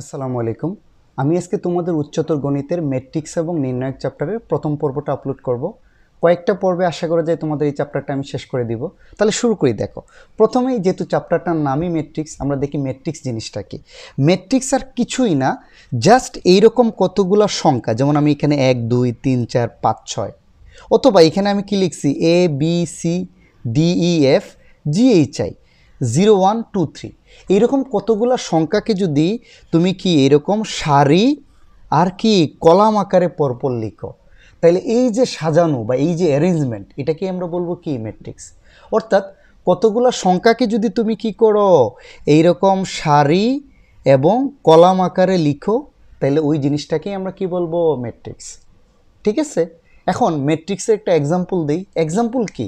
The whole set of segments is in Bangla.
আসসালামু আলাইকুম আমি আজকে তোমাদের উচ্চতর গণিতের মেট্রিক্স এবং নির্ণায়ক চ্যাপ্টারের প্রথম পর্বটা আপলোড করব কয়েকটা পর্বে আশা করা যায় তোমাদের এই চ্যাপ্টারটা আমি শেষ করে দিব তাহলে শুরু করি দেখো প্রথমেই যেহেতু চ্যাপ্টারটার নামই মেট্রিক্স আমরা দেখি মেট্রিক্স জিনিসটা কি মেট্রিক্স আর কিছুই না জাস্ট এইরকম কতগুলো সংখ্যা যেমন আমি এখানে এক দুই তিন চার পাঁচ ছয় অথবা এখানে আমি কি লিখছি A B C D E F G H I zero one two three এইরকম কতগুলো সংখ্যাকে যদি তুমি কি এরকম সারি আর কি কলাম আকারে পরপর লিখো তাহলে এই যে সাজানো বা এই যে অ্যারেঞ্জমেন্ট এটাকে আমরা বলবো কি ম্যাট্রিক্স অর্থাৎ কতগুলো সংখ্যাকে যদি তুমি কি করো এইরকম সারি এবং কলাম আকারে লিখো তাহলে ওই জিনিসটাকে আমরা কি বলবো ম্যাট্রিক্স ঠিক আছে এখন ম্যাট্রিক্সের একটা এক্সাম্পল দিই এক্সাম্পল কি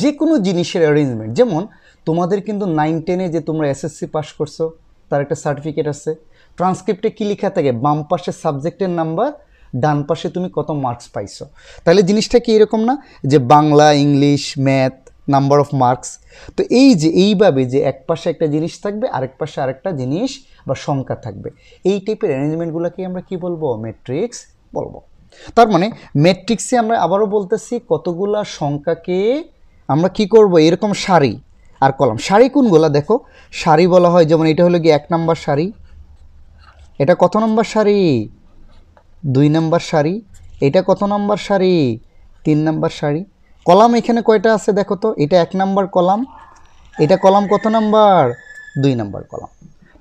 যে কোনো জিনিসের অ্যারেঞ্জমেন্ট যেমন তোমাদের কিন্তু নাইন টেনে যে তোমরা এসএসসি পাস করছো তার একটা সার্টিফিকেট আছে ট্রান্সক্রিপ্টে কী লেখা থাকে বাম পাশে সাবজেক্টের নাম্বার ডান পাশে তুমি কত মার্কস পাইছো তাহলে জিনিসটা কি এরকম না যে Bangla English math number of marks তো এই যে এইভাবে যে এক পাশে একটা জিনিস থাকবে আরেক পাশে আরেকটা জিনিস বা সংখ্যা থাকবে এই টাইপের অ্যারেঞ্জমেন্টগুলোকে আমরা কি বলবো ম্যাট্রিক্স বলবো তার মানে ম্যাট্রিক্সে আমরা আবারও বলতেছি কতগুলা সংখ্যাকে আমরা কি করব এরকম সারি আর কলাম শাড়ি কোনগুলো দেখো শাড়ি বলা হয় যেমন এটা হলো কি এক নম্বর শাড়ি এটা কত নম্বর শাড়ি দুই নম্বর শাড়ি এটা কত নম্বর শাড়ি তিন নম্বর শাড়ি কলাম এখানে কয়টা আছে দেখো তো এটা এক নম্বর কলাম এটা কলাম কত নাম্বার দুই নাম্বার কলাম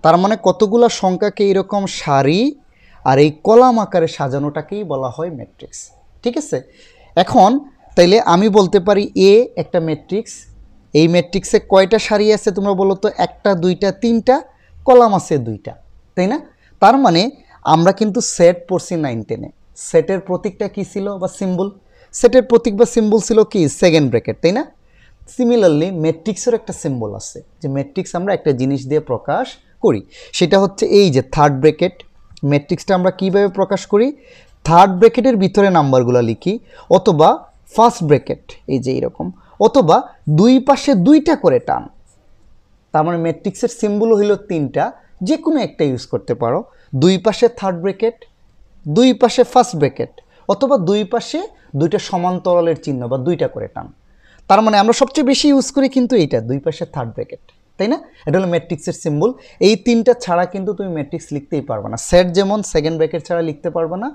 তার মানে কতগুলো সংখ্যাকে এরকম শাড়ি আর এই কলাম আকারে সাজানোটাকেই বলা হয় ম্যাট্রিক্স ঠিক আছে এখন তাইলে আমি বলতে পারি এ একটা ম্যাট্রিক্স এই ম্যাট্রিক্সে কয়টা সারি আছে তোমরা বলো তো একটা দুইটা তিনটা কলাম আছে দুইটা তাই না তার মানে আমরা কিন্তু সেট পড়ছি নাইন টেনে সেটের প্রতীকটা কি ছিল বা সিম্বল সেটের প্রতীক বা সিম্বল ছিল কি সেকেন্ড ব্র্যাকেট তাই না সিমিলারলি ম্যাট্রিক্সের একটা সিম্বল আছে যে ম্যাট্রিক্স আমরা একটা জিনিস দিয়ে প্রকাশ করি সেটা হচ্ছে এই যে থার্ড ব্র্যাকেট ম্যাট্রিক্সটা আমরা কীভাবে প্রকাশ করি থার্ড ব্র্যাকেটের ভিতরে নাম্বারগুলো লিখি অথবা ফার্স্ট ব্র্যাকেট এই যে এইরকম অথবা দুই পাশে দুইটা করে টান তার মানে ম্যাট্রিক্সের সিম্বল হইল তিনটা যে কোনো একটা ইউজ করতে পারো দুই পাশে থার্ড ব্র্যাকেট দুই পাশে ফার্স্ট ব্র্যাকেট অথবা দুই পাশে দুইটা সমান্তরালের চিহ্ন বা দুইটা করে টান তার মানে আমরা সবচেয়ে বেশি ইউজ করি কিন্তু এইটা দুই পাশে থার্ড ব্র্যাকেট তাই না এটা হলো ম্যাট্রিক্সের সিম্বল এই তিনটা ছাড়া কিন্তু তুমি ম্যাট্রিক্স লিখতেই পারবে না সেট যেমন সেকেন্ড ব্রেকেট ছাড়া লিখতে পারবে না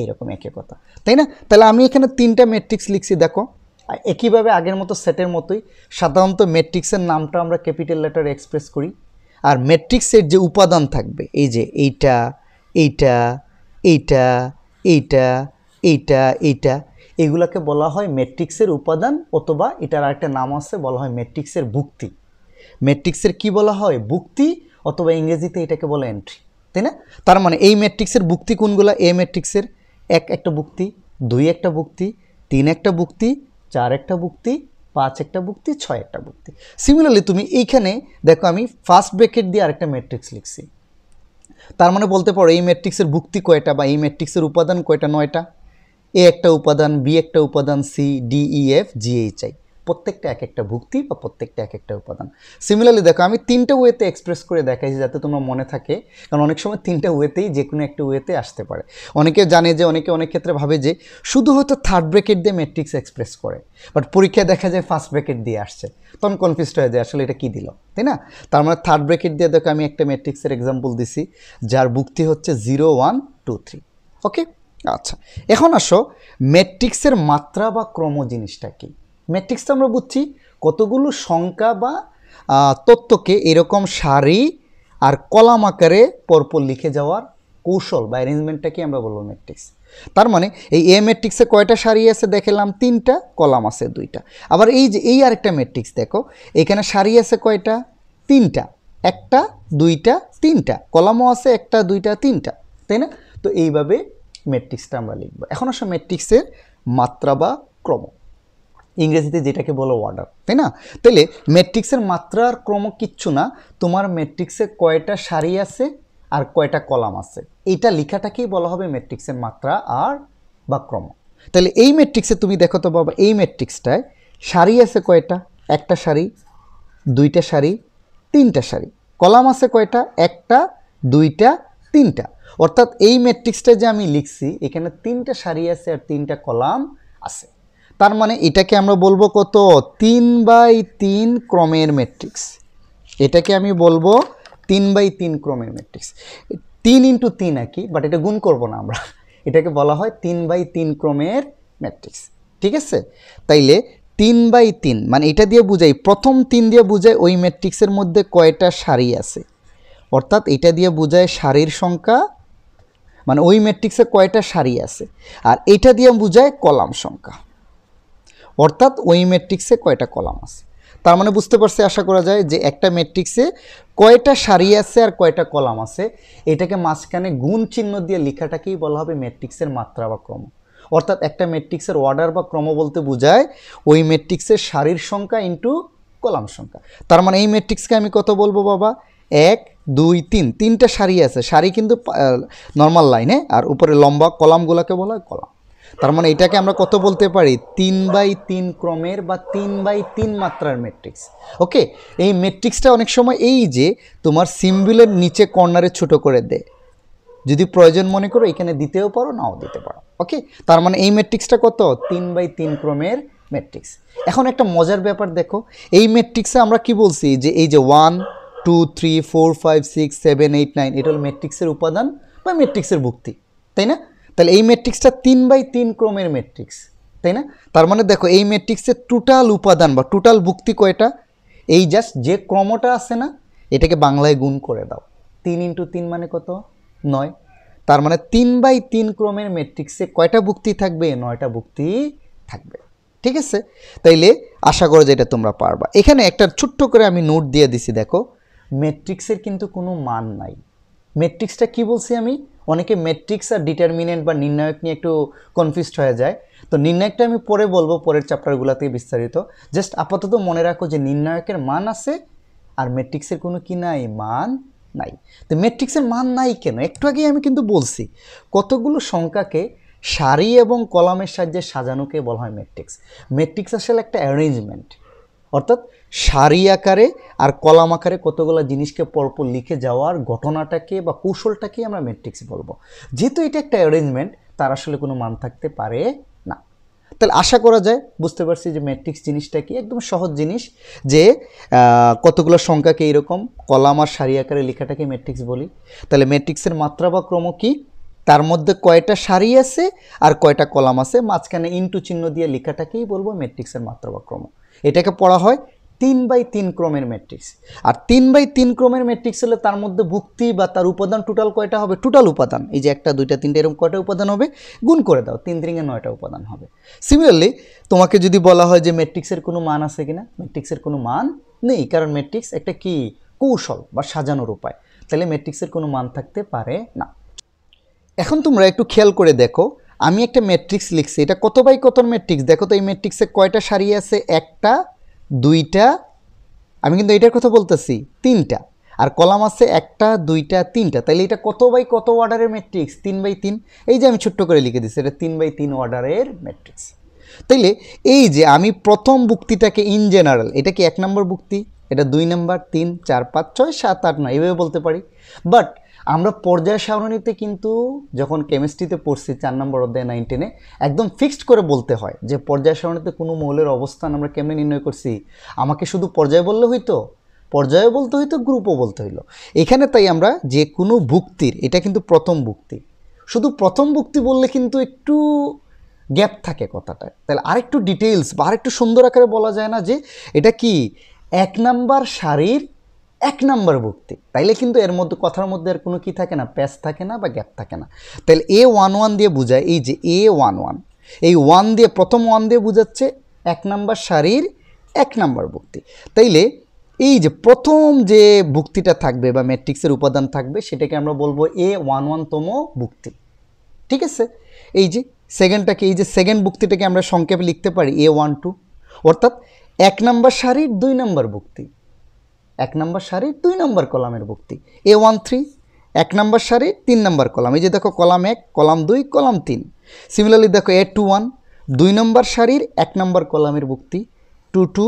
এইরকম একে কথা তাই না তাহলে আমি এখানে তিনটা ম্যাট্রিক্স লিখছি দেখো একইভাবে আগের মতো সেটের মতোই সাধারণত ম্যাট্রিক্সের নামটা আমরা ক্যাপিটাল লেটার এক্সপ্রেস করি আর ম্যাট্রিক্সের যে উপাদান থাকবে এই যে এইটা এইটা এইটা এইটা এইটা এইটা এগুলাকে বলা হয় ম্যাট্রিক্সের উপাদান অথবা এটার আরেকটা নাম আছে বলা হয় ম্যাট্রিক্সের ভুক্তি ম্যাট্রিক্সের কি বলা হয় ভুক্তি অথবা ইংরেজিতে এটাকে বলে এন্ট্রি তাই না তার মানে এই ম্যাট্রিক্সের ভুক্তি কোনগুলো এ ম্যাট্রিক্সের এক একটা ভুক্তি দুই একটা ভুক্তি তিন একটা ভুক্তি চার একটা বুক্তি পাঁচ একটা বুক্তি ছয় একটা বুক্তি সিমিলারলি তুমি এইখানে দেখো আমি ফার্স্ট ব্র্যাকেট দিয়ে আরেকটা ম্যাট্রিক্স লিখছি তার মানে বলতে পারো এই ম্যাট্রিক্সের বুক্তি কয়টা বা এই ম্যাট্রিক্সের উপাদান কয়টা নয়টা এ একটা উপাদান বি একটা উপাদান C D E F G H প্রত্যেকটা এক একটা ভুক্তি বা প্রত্যেকটা এক একটা উপাদান সিমিলারলি দেখো আমি তিনটা ওয়েতে এক্সপ্রেস করে দেখাইছি যাতে তোমরা মনে থাকে কারণ অনেক সময় তিনটা ওয়েতেই যে কোনো একটা ওয়েতে আসতে পারে অনেকে জানে যে অনেকে অনেক ক্ষেত্রে ভাবে যে শুধু হয়তো থার্ড ব্রেকেট দিয়ে ম্যাট্রিক্স এক্সপ্রেস করে বাট পরীক্ষায় দেখা যায় ফার্স্ট ব্রেকেট দিয়ে আসছে তখন কনফিউজড হয়ে যায় আসলে এটা কী দিল তাই না তার মানে থার্ড ব্রেকেট দিয়ে দেখো আমি একটা ম্যাট্রিক্সের এক্সাম্পল দিছি যার ভুক্তি হচ্ছে zero one two three okay আচ্ছা এখন আসো ম্যাট্রিক্সের মাত্রা বা ক্রম জিনিসটা কী ম্যাট্রিক্স তো আমরা বুঝছি কতগুলো সংখ্যা বা তত্ত্বকে এরকম সারি আর কলাম আকারে পরপর লিখে যাওয়ার কৌশল বা অ্যারেঞ্জমেন্টটাকে আমরা বলবো ম্যাট্রিক্স তার মানে এই এ ম্যাট্রিক্সে কয়টা সারি আছে দেখলাম তিনটা কলাম আছে দুইটা আবার এই যে এই আরেকটা ম্যাট্রিক্স দেখো এখানে সারি আছে কয়টা তিনটা একটা দুইটা তিনটা কলামও আছে একটা দুইটা তিনটা তাই না তো এইভাবে ম্যাট্রিক্সটা আমরা লিখবো এখন আসলে ম্যাট্রিক্সের মাত্রা বা ক্রম ইংরেজিতে যেটাকে বলো অর্ডার তাই না তাহলে ম্যাট্রিক্সের মাত্রার ক্রম কিচ্ছু না তোমার ম্যাট্রিক্সে কয়টা সারি আছে আর কয়টা কলাম আছে এটা লেখাটাকেই বলা হবে ম্যাট্রিক্সের মাত্রা আর বা ক্রম তাহলে এই ম্যাট্রিক্সে তুমি দেখো তো বাবা এই ম্যাট্রিক্সটায় সারি আছে কয়টা একটা সারি দুইটা সারি তিনটা সারি কলাম আছে কয়টা একটা দুইটা তিনটা অর্থাৎ এই ম্যাট্রিক্সটা যে আমি লিখছি এখানে তিনটা সারি আছে আর তিনটা কলাম আছে তার মানে এটাকে আমরা বলবো কত তিন বাই তিন ক্রমের ম্যাট্রিক্স এটাকে আমি বলবো তিন বাই তিন ক্রমের ম্যাট্রিক্স তিন ইন্টু তিন একই বাট এটা গুণ করব না আমরা এটাকে বলা হয় তিন বাই তিন ক্রমের ম্যাট্রিক্স ঠিক আছে তাইলে তিন বাই তিন মানে এটা দিয়ে বুঝাই প্রথম তিন দিয়ে বুঝাই ওই ম্যাট্রিক্সের মধ্যে কয়টা সারি আছে অর্থাৎ এটা দিয়ে বোঝায় সারির সংখ্যা মানে ওই ম্যাট্রিক্সে কয়টা সারি আছে আর এটা দিয়ে বোঝায় কলাম সংখ্যা অর্থাৎ ওই ম্যাট্রিক্সে কয়টা কলাম আছে তার মানে বুঝতে পারছি আশা করা যায় যে একটা ম্যাট্রিক্সে কয়টা সারি আছে আর কয়টা কলাম আছে এটাকে মাঝখানে গুণ চিহ্ন দিয়ে লেখাটাকেই বলা হবে ম্যাট্রিক্সের মাত্রা বা ক্রম অর্থাৎ একটা ম্যাট্রিক্সের অর্ডার বা ক্রম বলতে বোঝায় ওই ম্যাট্রিক্সের সারির সংখ্যা ইন্টু কলাম সংখ্যা তার মানে এই ম্যাট্রিক্সকে আমি কত বলবো বাবা এক দুই তিন তিনটা সারি আছে সারি কিন্তু নর্মাল লাইনে আর উপরে লম্বা কলামগুলোকে বলা হয় কলাম তার মানে এটাকে আমরা কত বলতে পারি তিন বাই তিন ক্রমের বা তিন বাই তিন মাত্রার ম্যাট্রিক্স ওকে এই ম্যাট্রিক্সটা অনেক সময় এই যে তোমার সিম্বুলের নিচে কর্নারে ছোট করে দেয় যদি প্রয়োজন মনে করো এখানে দিতেও পারো নাও দিতে পারো ওকে তার মানে এই ম্যাট্রিক্সটা কত তিন বাই তিন ক্রমের ম্যাট্রিক্স এখন একটা মজার ব্যাপার দেখো এই ম্যাট্রিক্সে আমরা কি বলছি যে এই যে one two three four five six seven eight nine এটা হল ম্যাট্রিক্সের উপাদান বা ম্যাট্রিক্সের ভুক্তি তাই না তাহলে এই ম্যাট্রিক্সটা তিন বাই তিন ক্রমের ম্যাট্রিক্স তাই না তার মানে দেখো এই ম্যাট্রিক্সের টোটাল উপাদান বা টোটাল ভুক্তি কয়টা এই জাস্ট যে ক্রমটা আছে না এটাকে বাংলায় গুণ করে দাও তিন ইন্টু তিন মানে কত নয় তার মানে তিন বাই তিন ক্রমের ম্যাট্রিক্সে কয়টা ভুক্তি থাকবে নয়টা ভুক্তি থাকবে ঠিক আছে তাইলে আশা করো যে এটা তোমরা পারবা এখানে একটা ছোট্ট করে আমি নোট দিয়ে দিছি দেখো ম্যাট্রিক্সের কিন্তু কোনো মান নাই ম্যাট্রিক্সটা কি বলছি আমি অনেকে ম্যাট্রিক্স আর ডিটারমিনেন্ট বা নির্ণায়ক নিয়ে একটু কনফিউজড হয়ে যায় তো নির্ণায়কটা আমি পরে বলবো পরের চ্যাপ্টারগুলোতে বিস্তারিত জাস্ট আপাতত মনে রাখো যে নির্ণায়কের মান আছে আর ম্যাট্রিক্সের কোনো কি নাই মান নাই তো ম্যাট্রিক্সের মান নাই কেন একটু আগেই আমি কিন্তু বলছি কতগুলো সংখ্যাকে সারি এবং কলামের সাহায্যে সাজানোকে বলা হয় ম্যাট্রিক্স ম্যাট্রিক্স আসলে একটা অ্যারেঞ্জমেন্ট অর্থাৎ সারি আকারে আর কলাম আকারে কতগুলো জিনিসকে পরপর লিখে যাওয়ার ঘটনাটাকে বা কৌশলটাকে আমরা ম্যাট্রিক্স বলবো যেহেতু এটা একটা অ্যারেঞ্জমেন্ট তার আসলে কোনো মান থাকতে পারে না তাহলে আশা করা যায় বুঝতে পারছি যে ম্যাট্রিক্স জিনিসটা কি একদম সহজ জিনিস যে কতগুলো সংখ্যাকে এরকম কলাম আর সারি আকারে লেখাটাকে ম্যাট্রিক্স বলি তাহলে ম্যাট্রিক্সের মাত্রা বা ক্রম কী তার মধ্যে কয়টা সারি আছে আর কয়টা কলাম আছে মাঝখানে ইন্টু চিহ্ন দিয়ে লেখাটাকেই বলবো ম্যাট্রিক্সের মাত্রা বা ক্রম এটাকে পড়া হয় তিন বাই তিন ক্রমের ম্যাট্রিক্স আর তিন বাই তিন ক্রমের ম্যাট্রিক্স হলে তার মধ্যে ভুক্তি বা তার উপাদান টোটাল কয়টা হবে টোটাল উপাদান এই যে একটা দুইটা তিনটা এরকম কয়টা উপাদান হবে গুণ করে দাও তিন তিনগে নয়টা উপাদান হবে সিমিলারলি তোমাকে যদি বলা হয় যে ম্যাট্রিক্সের কোনো মান আছে কিনা ম্যাট্রিক্সের কোনো মান নেই কারণ ম্যাট্রিক্স একটা কি কৌশল বা সাজানোর উপায় তাহলে ম্যাট্রিক্সের কোনো মান থাকতে পারে না এখন তোমরা একটু খেয়াল করে দেখো আমি একটা ম্যাট্রিক্স লিখছি এটা কত বাই কত ম্যাট্রিক্স দেখো তো এই ম্যাট্রিক্সে কয়টা সারি আছে একটা দুইটা আমি কিন্তু এটার কথা বলতেছি তিনটা আর কলাম আছে একটা দুইটা তিনটা তাহলে এটা কত বাই কত অর্ডারের ম্যাট্রিক্স তিন বাই তিন এই যে আমি ছোট্ট করে লিখে দিচ্ছি এটা তিন বাই তিন অর্ডারের ম্যাট্রিক্স তাইলে এই যে আমি প্রথম বুক্তিটাকে ইন জেনারেল এটা কি এক নম্বর বুক্তি এটা দুই নম্বর তিন চার পাঁচ ছয় সাত আট নয় এভাবে বলতে পারি বাট আমরা পর্যায় সারণীতে কিন্তু যখন কেমিস্ট্রিতে পড়ছি চার নম্বর অধ্যায় নাইন টেনে একদম ফিক্সড করে বলতে হয় যে পর্যায় সারণীতে কোনো মৌলের অবস্থান আমরা কেমনে নির্ণয় করছি আমাকে শুধু পর্যায় বললে হইতো পর্যায়ে বলতে হইতো গ্রুপও বলতে হইলো এখানে তাই আমরা যে কোনো ভুক্তির এটা কিন্তু প্রথম ভুক্তি শুধু প্রথম ভুক্তি বললে কিন্তু একটু গ্যাপ থাকে কথাটা তাহলে আরেকটু ডিটেলস বা আরেকটু সুন্দর আকারে বলা যায় না যে এটা কি এক নাম্বার শাড়ির এক নম্বর ভুক্তি তাইলে কিন্তু এর মধ্যে কথার মধ্যে আর কোনো কি থাকে না প্যাচ থাকে না বা গ্যাপ থাকে না তাহলে এ ওয়ান ওয়ান দিয়ে বোঝায় এই যে এ ওয়ান ওয়ান এই ওয়ান দিয়ে প্রথম ওয়ান দিয়ে বোঝাচ্ছে এক নম্বর শাড়ির এক নাম্বার ভুক্তি তাইলে এই যে প্রথম যে ভুক্তিটা থাকবে বা ম্যাট্রিক্সের উপাদান থাকবে সেটাকে আমরা বলবো এ ওয়ান ওয়ানতম ভুক্তি ঠিক আছে এই যে সেকেন্ডটাকে এই যে সেকেন্ড ভুক্তিটাকে আমরা সংক্ষেপে লিখতে পারি এ ওয়ান টু অর্থাৎ এক নম্বর শাড়ির দুই নম্বর ভুক্তি এক নম্বর সারির দুই নম্বর কলামের ভুক্তি এ ওয়ান থ্রি এক নম্বর সারি তিন নম্বর কলাম এই যে দেখো কলাম এক কলাম দুই কলাম তিন সিমিলারলি দেখো এ টু ওয়ান দুই নম্বর সারির এক নম্বর কলামের ভুক্তি two two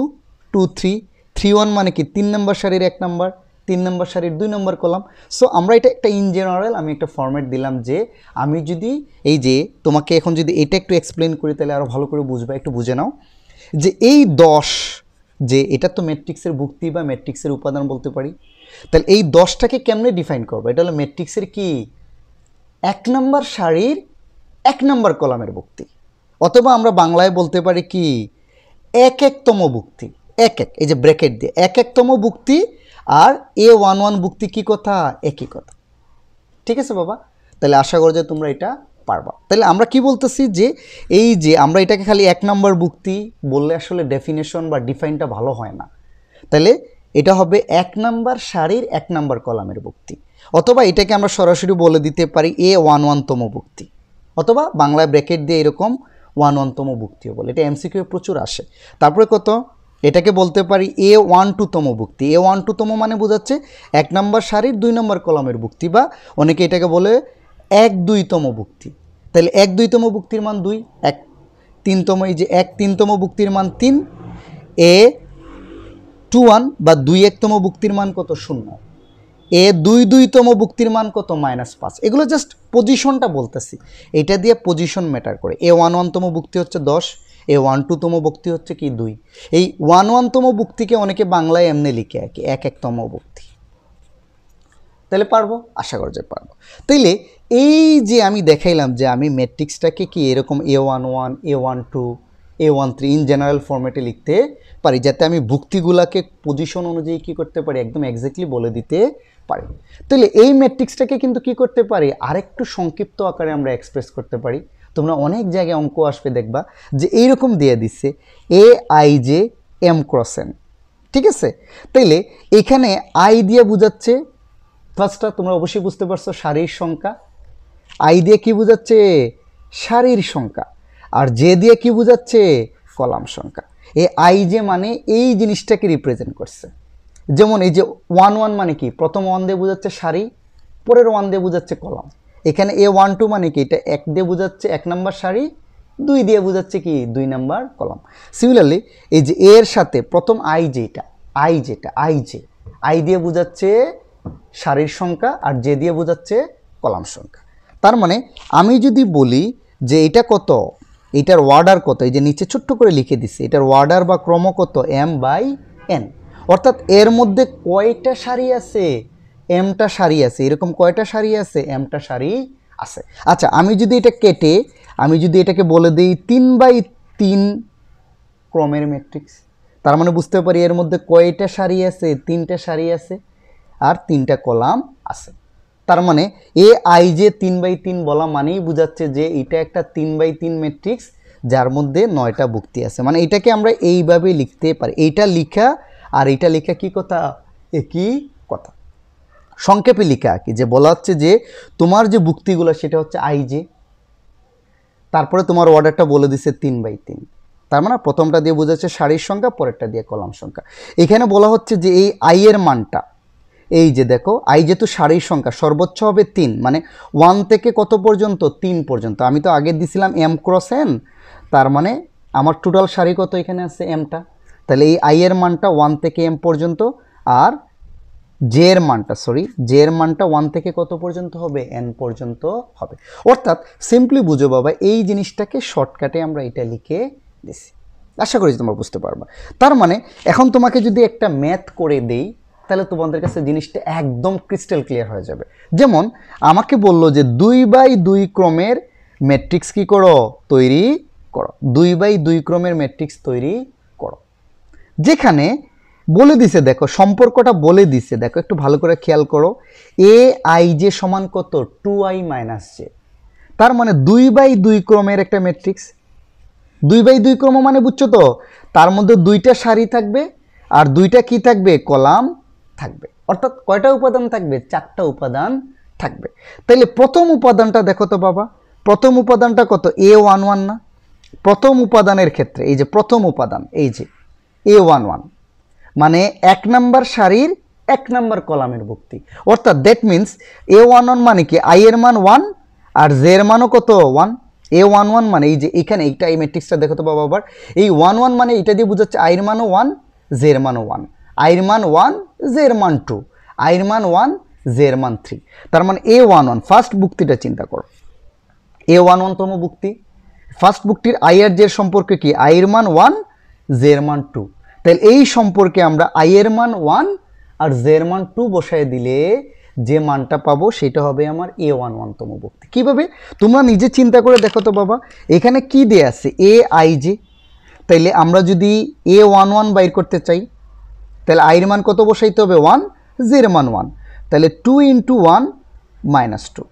two three three one মানে কি তিন নম্বর সারির এক নম্বর তিন নম্বর সারির দুই নম্বর কলাম সো আমরা এটা একটা ইন জেনারেল আমি একটা ফর্ম্যাট দিলাম যে আমি যদি এই যে তোমাকে এখন যদি এটা একটু এক্সপ্লেন করি তাহলে আরও ভালো করে বুঝবা একটু বুঝে নাও যে এই দশ যে এটা তো ম্যাট্রিক্সের ভুক্তি বা ম্যাট্রিক্সের উপাদান বলতে পারি তাহলে এই দশটাকে কেমনে ডিফাইন করবো এটা হলো ম্যাট্রিক্সের কি এক নম্বর শাড়ির এক নম্বর কলামের ভুক্তি অথবা আমরা বাংলায় বলতে পারি কি এক একতম ভুক্তি এক এক এই যে ব্র্যাকেট দিয়ে এক একতম ভুক্তি আর এ ওয়ান ওয়ান ভুক্তি কী কথা একই কথা ঠিক আছে বাবা তাহলে আশা করি যে তোমরা এটা পারবা তাহলে আমরা কি বলতেছি যে এই যে আমরা এটাকে খালি এক নম্বর বুক্তি বললে আসলে ডেফিনেশন বা ডিফাইনটা ভালো হয় না তাহলে এটা হবে এক নম্বর শাড়ির এক নম্বর কলামের বুক্তি অথবা এটাকে আমরা সরাসরি বলে দিতে পারি এ ওয়ান ওয়ানতম বুক্তি অথবা বাংলায় ব্র্যাকেট দিয়ে এরকম ওয়ান ওয়ানতম বুক্তিও বলে এটা এমসিকিউ প্রচুর আসে তারপরে কত এটাকে বলতে পারি এ ওয়ান টুতম বুক্তি এ ওয়ান টুতম মানে বোঝাচ্ছে এক নম্বর শাড়ির দুই নম্বর কলমের বুক্তি বা অনেকে এটাকে বলে এক দুইতম ভুক্তি তাহলে এক দুইতম ভুক্তির মান দুই এক তিনতম এই যে এক তিনতম ভুক্তির মান তিন এ টু ওয়ান বা দুই একতম ভুক্তির মান কত শূন্য এ দুই দুইতম ভুক্তির মান কত মাইনাস পাঁচ এগুলো জাস্ট পজিশনটা বলতেছি এটা দিয়ে পজিশন ম্যাটার করে এ ওয়ান ওয়ানতম ভুক্তি হচ্ছে দশ এ ওয়ান টুতম ভুক্তি হচ্ছে কি দুই এই ওয়ান ওয়ানতম ভুক্তিকে অনেকে বাংলায় এমনি লিখে আর কি এক একতম ভুক্তি তাহলে পারবো আশা করা যায় পারবো তাইলে এই যে আমি দেখাইলাম যে আমি ম্যাট্রিক্সটাকে কি এরকম A one one A one two A one three in general ফর্মেটে লিখতে পারি যাতে আমি ভুক্তিগুলাকে পজিশন অনুযায়ী কি করতে পারি একদম এক্স্যাক্টলি বলে দিতে পারি তাহলে এই ম্যাট্রিক্সটাকে কিন্তু কি করতে পারি আরেকটু সংক্ষিপ্ত আকারে আমরা এক্সপ্রেস করতে পারি তোমরা অনেক জায়গায় অঙ্ক আসবে দেখবা যে এইরকম দিয়ে দিচ্ছে A I J M cross N ঠিক আছে তাইলে এখানে আই দিয়ে বোঝাচ্ছে ফার্স্টটা তোমরা অবশ্যই বুঝতে পারছো সারির সংখ্যা আই দিয়ে কি বোঝাচ্ছে সারির সংখ্যা আর জে দিয়ে কি বোঝাচ্ছে কলাম সংখ্যা এ আই যে মানে এই জিনিসটাকে রিপ্রেজেন্ট করছে যেমন এই যে ওয়ান ওয়ান মানে কি প্রথম ওয়ান দিয়ে বোঝাচ্ছে সারি পরের ওয়ান দিয়ে বোঝাচ্ছে কলাম এখানে এ ওয়ান টু মানে কি এটা এক দিয়ে বোঝাচ্ছে এক নম্বর সারি দুই দিয়ে বোঝাচ্ছে কি দুই নাম্বার কলাম সিমিলারলি এই যে এর সাথে প্রথম আই যেটা আই যেটা আই যে আই দিয়ে বোঝাচ্ছে সারির সংখ্যা আর জে দিয়ে বোঝাচ্ছে কলাম সংখ্যা তার মানে আমি যদি বলি যে এটা কত এটার ওয়ার্ডার কত এই যে নিচে ছোট্ট করে লিখে দিচ্ছে এটার ওয়ার্ডার বা ক্রম কত এম বাই এন অর্থাৎ এর মধ্যে কয়টা শাড়ি আছে এমটা শাড়ি আছে এরকম কয়টা শাড়ি আছে এমটা শাড়ি আছে আচ্ছা আমি যদি এটা কেটে আমি যদি এটাকে বলে দিই তিন বাই তিন ক্রমের ম্যাট্রিক্স তার মানে বুঝতে পারি এর মধ্যে কয়টা শাড়ি আছে তিনটা শাড়ি আছে আর তিনটা কলাম আছে তার মানে এ আই যে তিন বাই তিন বলা মানেই বোঝাচ্ছে যে এটা একটা তিন বাই তিন ম্যাট্রিক্স যার মধ্যে নয়টা বুক্তি আছে মানে এটাকে আমরা এইভাবে লিখতে পারি এইটা লিখা আর এটা লেখা কি কথা একই কথা সংক্ষেপে লেখা কি যে বলা হচ্ছে যে তোমার যে বুক্তিগুলো সেটা হচ্ছে আই যে তারপরে তোমার অর্ডারটা বলে দিছে তিন বাই তিন তার মানে প্রথমটা দিয়ে বোঝাচ্ছে শাড়ির সংখ্যা পরেরটা দিয়ে কলাম সংখ্যা এখানে বলা হচ্ছে যে এই আই এর মানটা এই যে দেখো আই যেহেতু সারির সংখ্যা সর্বোচ্চ হবে তিন মানে ওয়ান থেকে কত পর্যন্ত তিন পর্যন্ত আমি তো আগে দিছিলাম এম ক্রস এন তার মানে আমার টোটাল সারি কত এখানে আছে এমটা তাহলে এই আই এর মানটা ওয়ান থেকে এম পর্যন্ত আর জে এর মানটা সরি জে এর মানটা ওয়ান থেকে কত পর্যন্ত হবে এন পর্যন্ত হবে অর্থাৎ সিম্পলি বুঝো বাবা এই জিনিসটাকে শর্টকাটে আমরা এটা লিখে দিছি আশা করি তোমরা বুঝতে পারবা তার মানে এখন তোমাকে যদি একটা ম্যাথ করে দেই তাহলে তোমাদের কাছে জিনিসটা একদম ক্রিস্টাল ক্লিয়ার হয়ে যাবে যেমন আমাকে বললো যে দুই বাই দুই ক্রমের ম্যাট্রিক্স কি করো তৈরি করো দুই বাই দুই ক্রমের ম্যাট্রিক্স তৈরি করো যেখানে বলে দিছে দেখো সম্পর্কটা বলে দিছে দেখো একটু ভালো করে খেয়াল করো এ আই যে সমান কত টু আই মাইনাস জে তার মানে দুই বাই দুই ক্রমের একটা ম্যাট্রিক্স দুই বাই দুই ক্রম মানে বুঝছো তো তার মধ্যে দুইটা সারি থাকবে আর দুইটা কি থাকবে কলাম থাকবে অর্থাৎ কয়টা উপাদান থাকবে চারটা উপাদান থাকবে তাহলে প্রথম উপাদানটা দেখো তো বাবা প্রথম উপাদানটা কত এ ওয়ান ওয়ান না প্রথম উপাদানের ক্ষেত্রে এই যে প্রথম উপাদান এই যে এ ওয়ান ওয়ান মানে এক নাম্বার শাড়ির এক নাম্বার কলামের ভক্তি অর্থাৎ that means A one one মানে কি আই এর মান ওয়ান আর জে এর মানও কত ওয়ান এ ওয়ান ওয়ান মানে এই যে এখানে এইটা এই ম্যাট্রিক্সটা দেখো তো বাবা আবার এই ওয়ান ওয়ান মানে এটা দিয়ে বোঝাচ্ছে আই এর মানও ওয়ান জে এর মানও ওয়ান আইর ওয়ান জেরমান টু আইর মান ওয়ান জেরমান থ্রি তার মানে এ ওয়ান ওয়ান ফার্স্ট বুক্তিটা চিন্তা করো এ ওয়ান ওয়ানতম বুক্তি ফার্স্ট বুকটির আই আর জের সম্পর্কে কি আইর ওয়ান জেরমান টু তাহলে এই সম্পর্কে আমরা আইয়ের মান ওয়ান আর জেরমান টু বসায় দিলে যে মানটা পাবো সেটা হবে আমার এ ওয়ান ওয়ানতম ভক্তি কীভাবে তোমরা নিজে চিন্তা করে দেখো তো বাবা এখানে কী দেয়া আছে এ আই জে তাইলে আমরা যদি এ ওয়ান ওয়ান বাইর করতে চাই তাহলে আইয়ের মান কত বসাইতে হবে ওয়ান জির মান ওয়ান তাহলে two into one minus two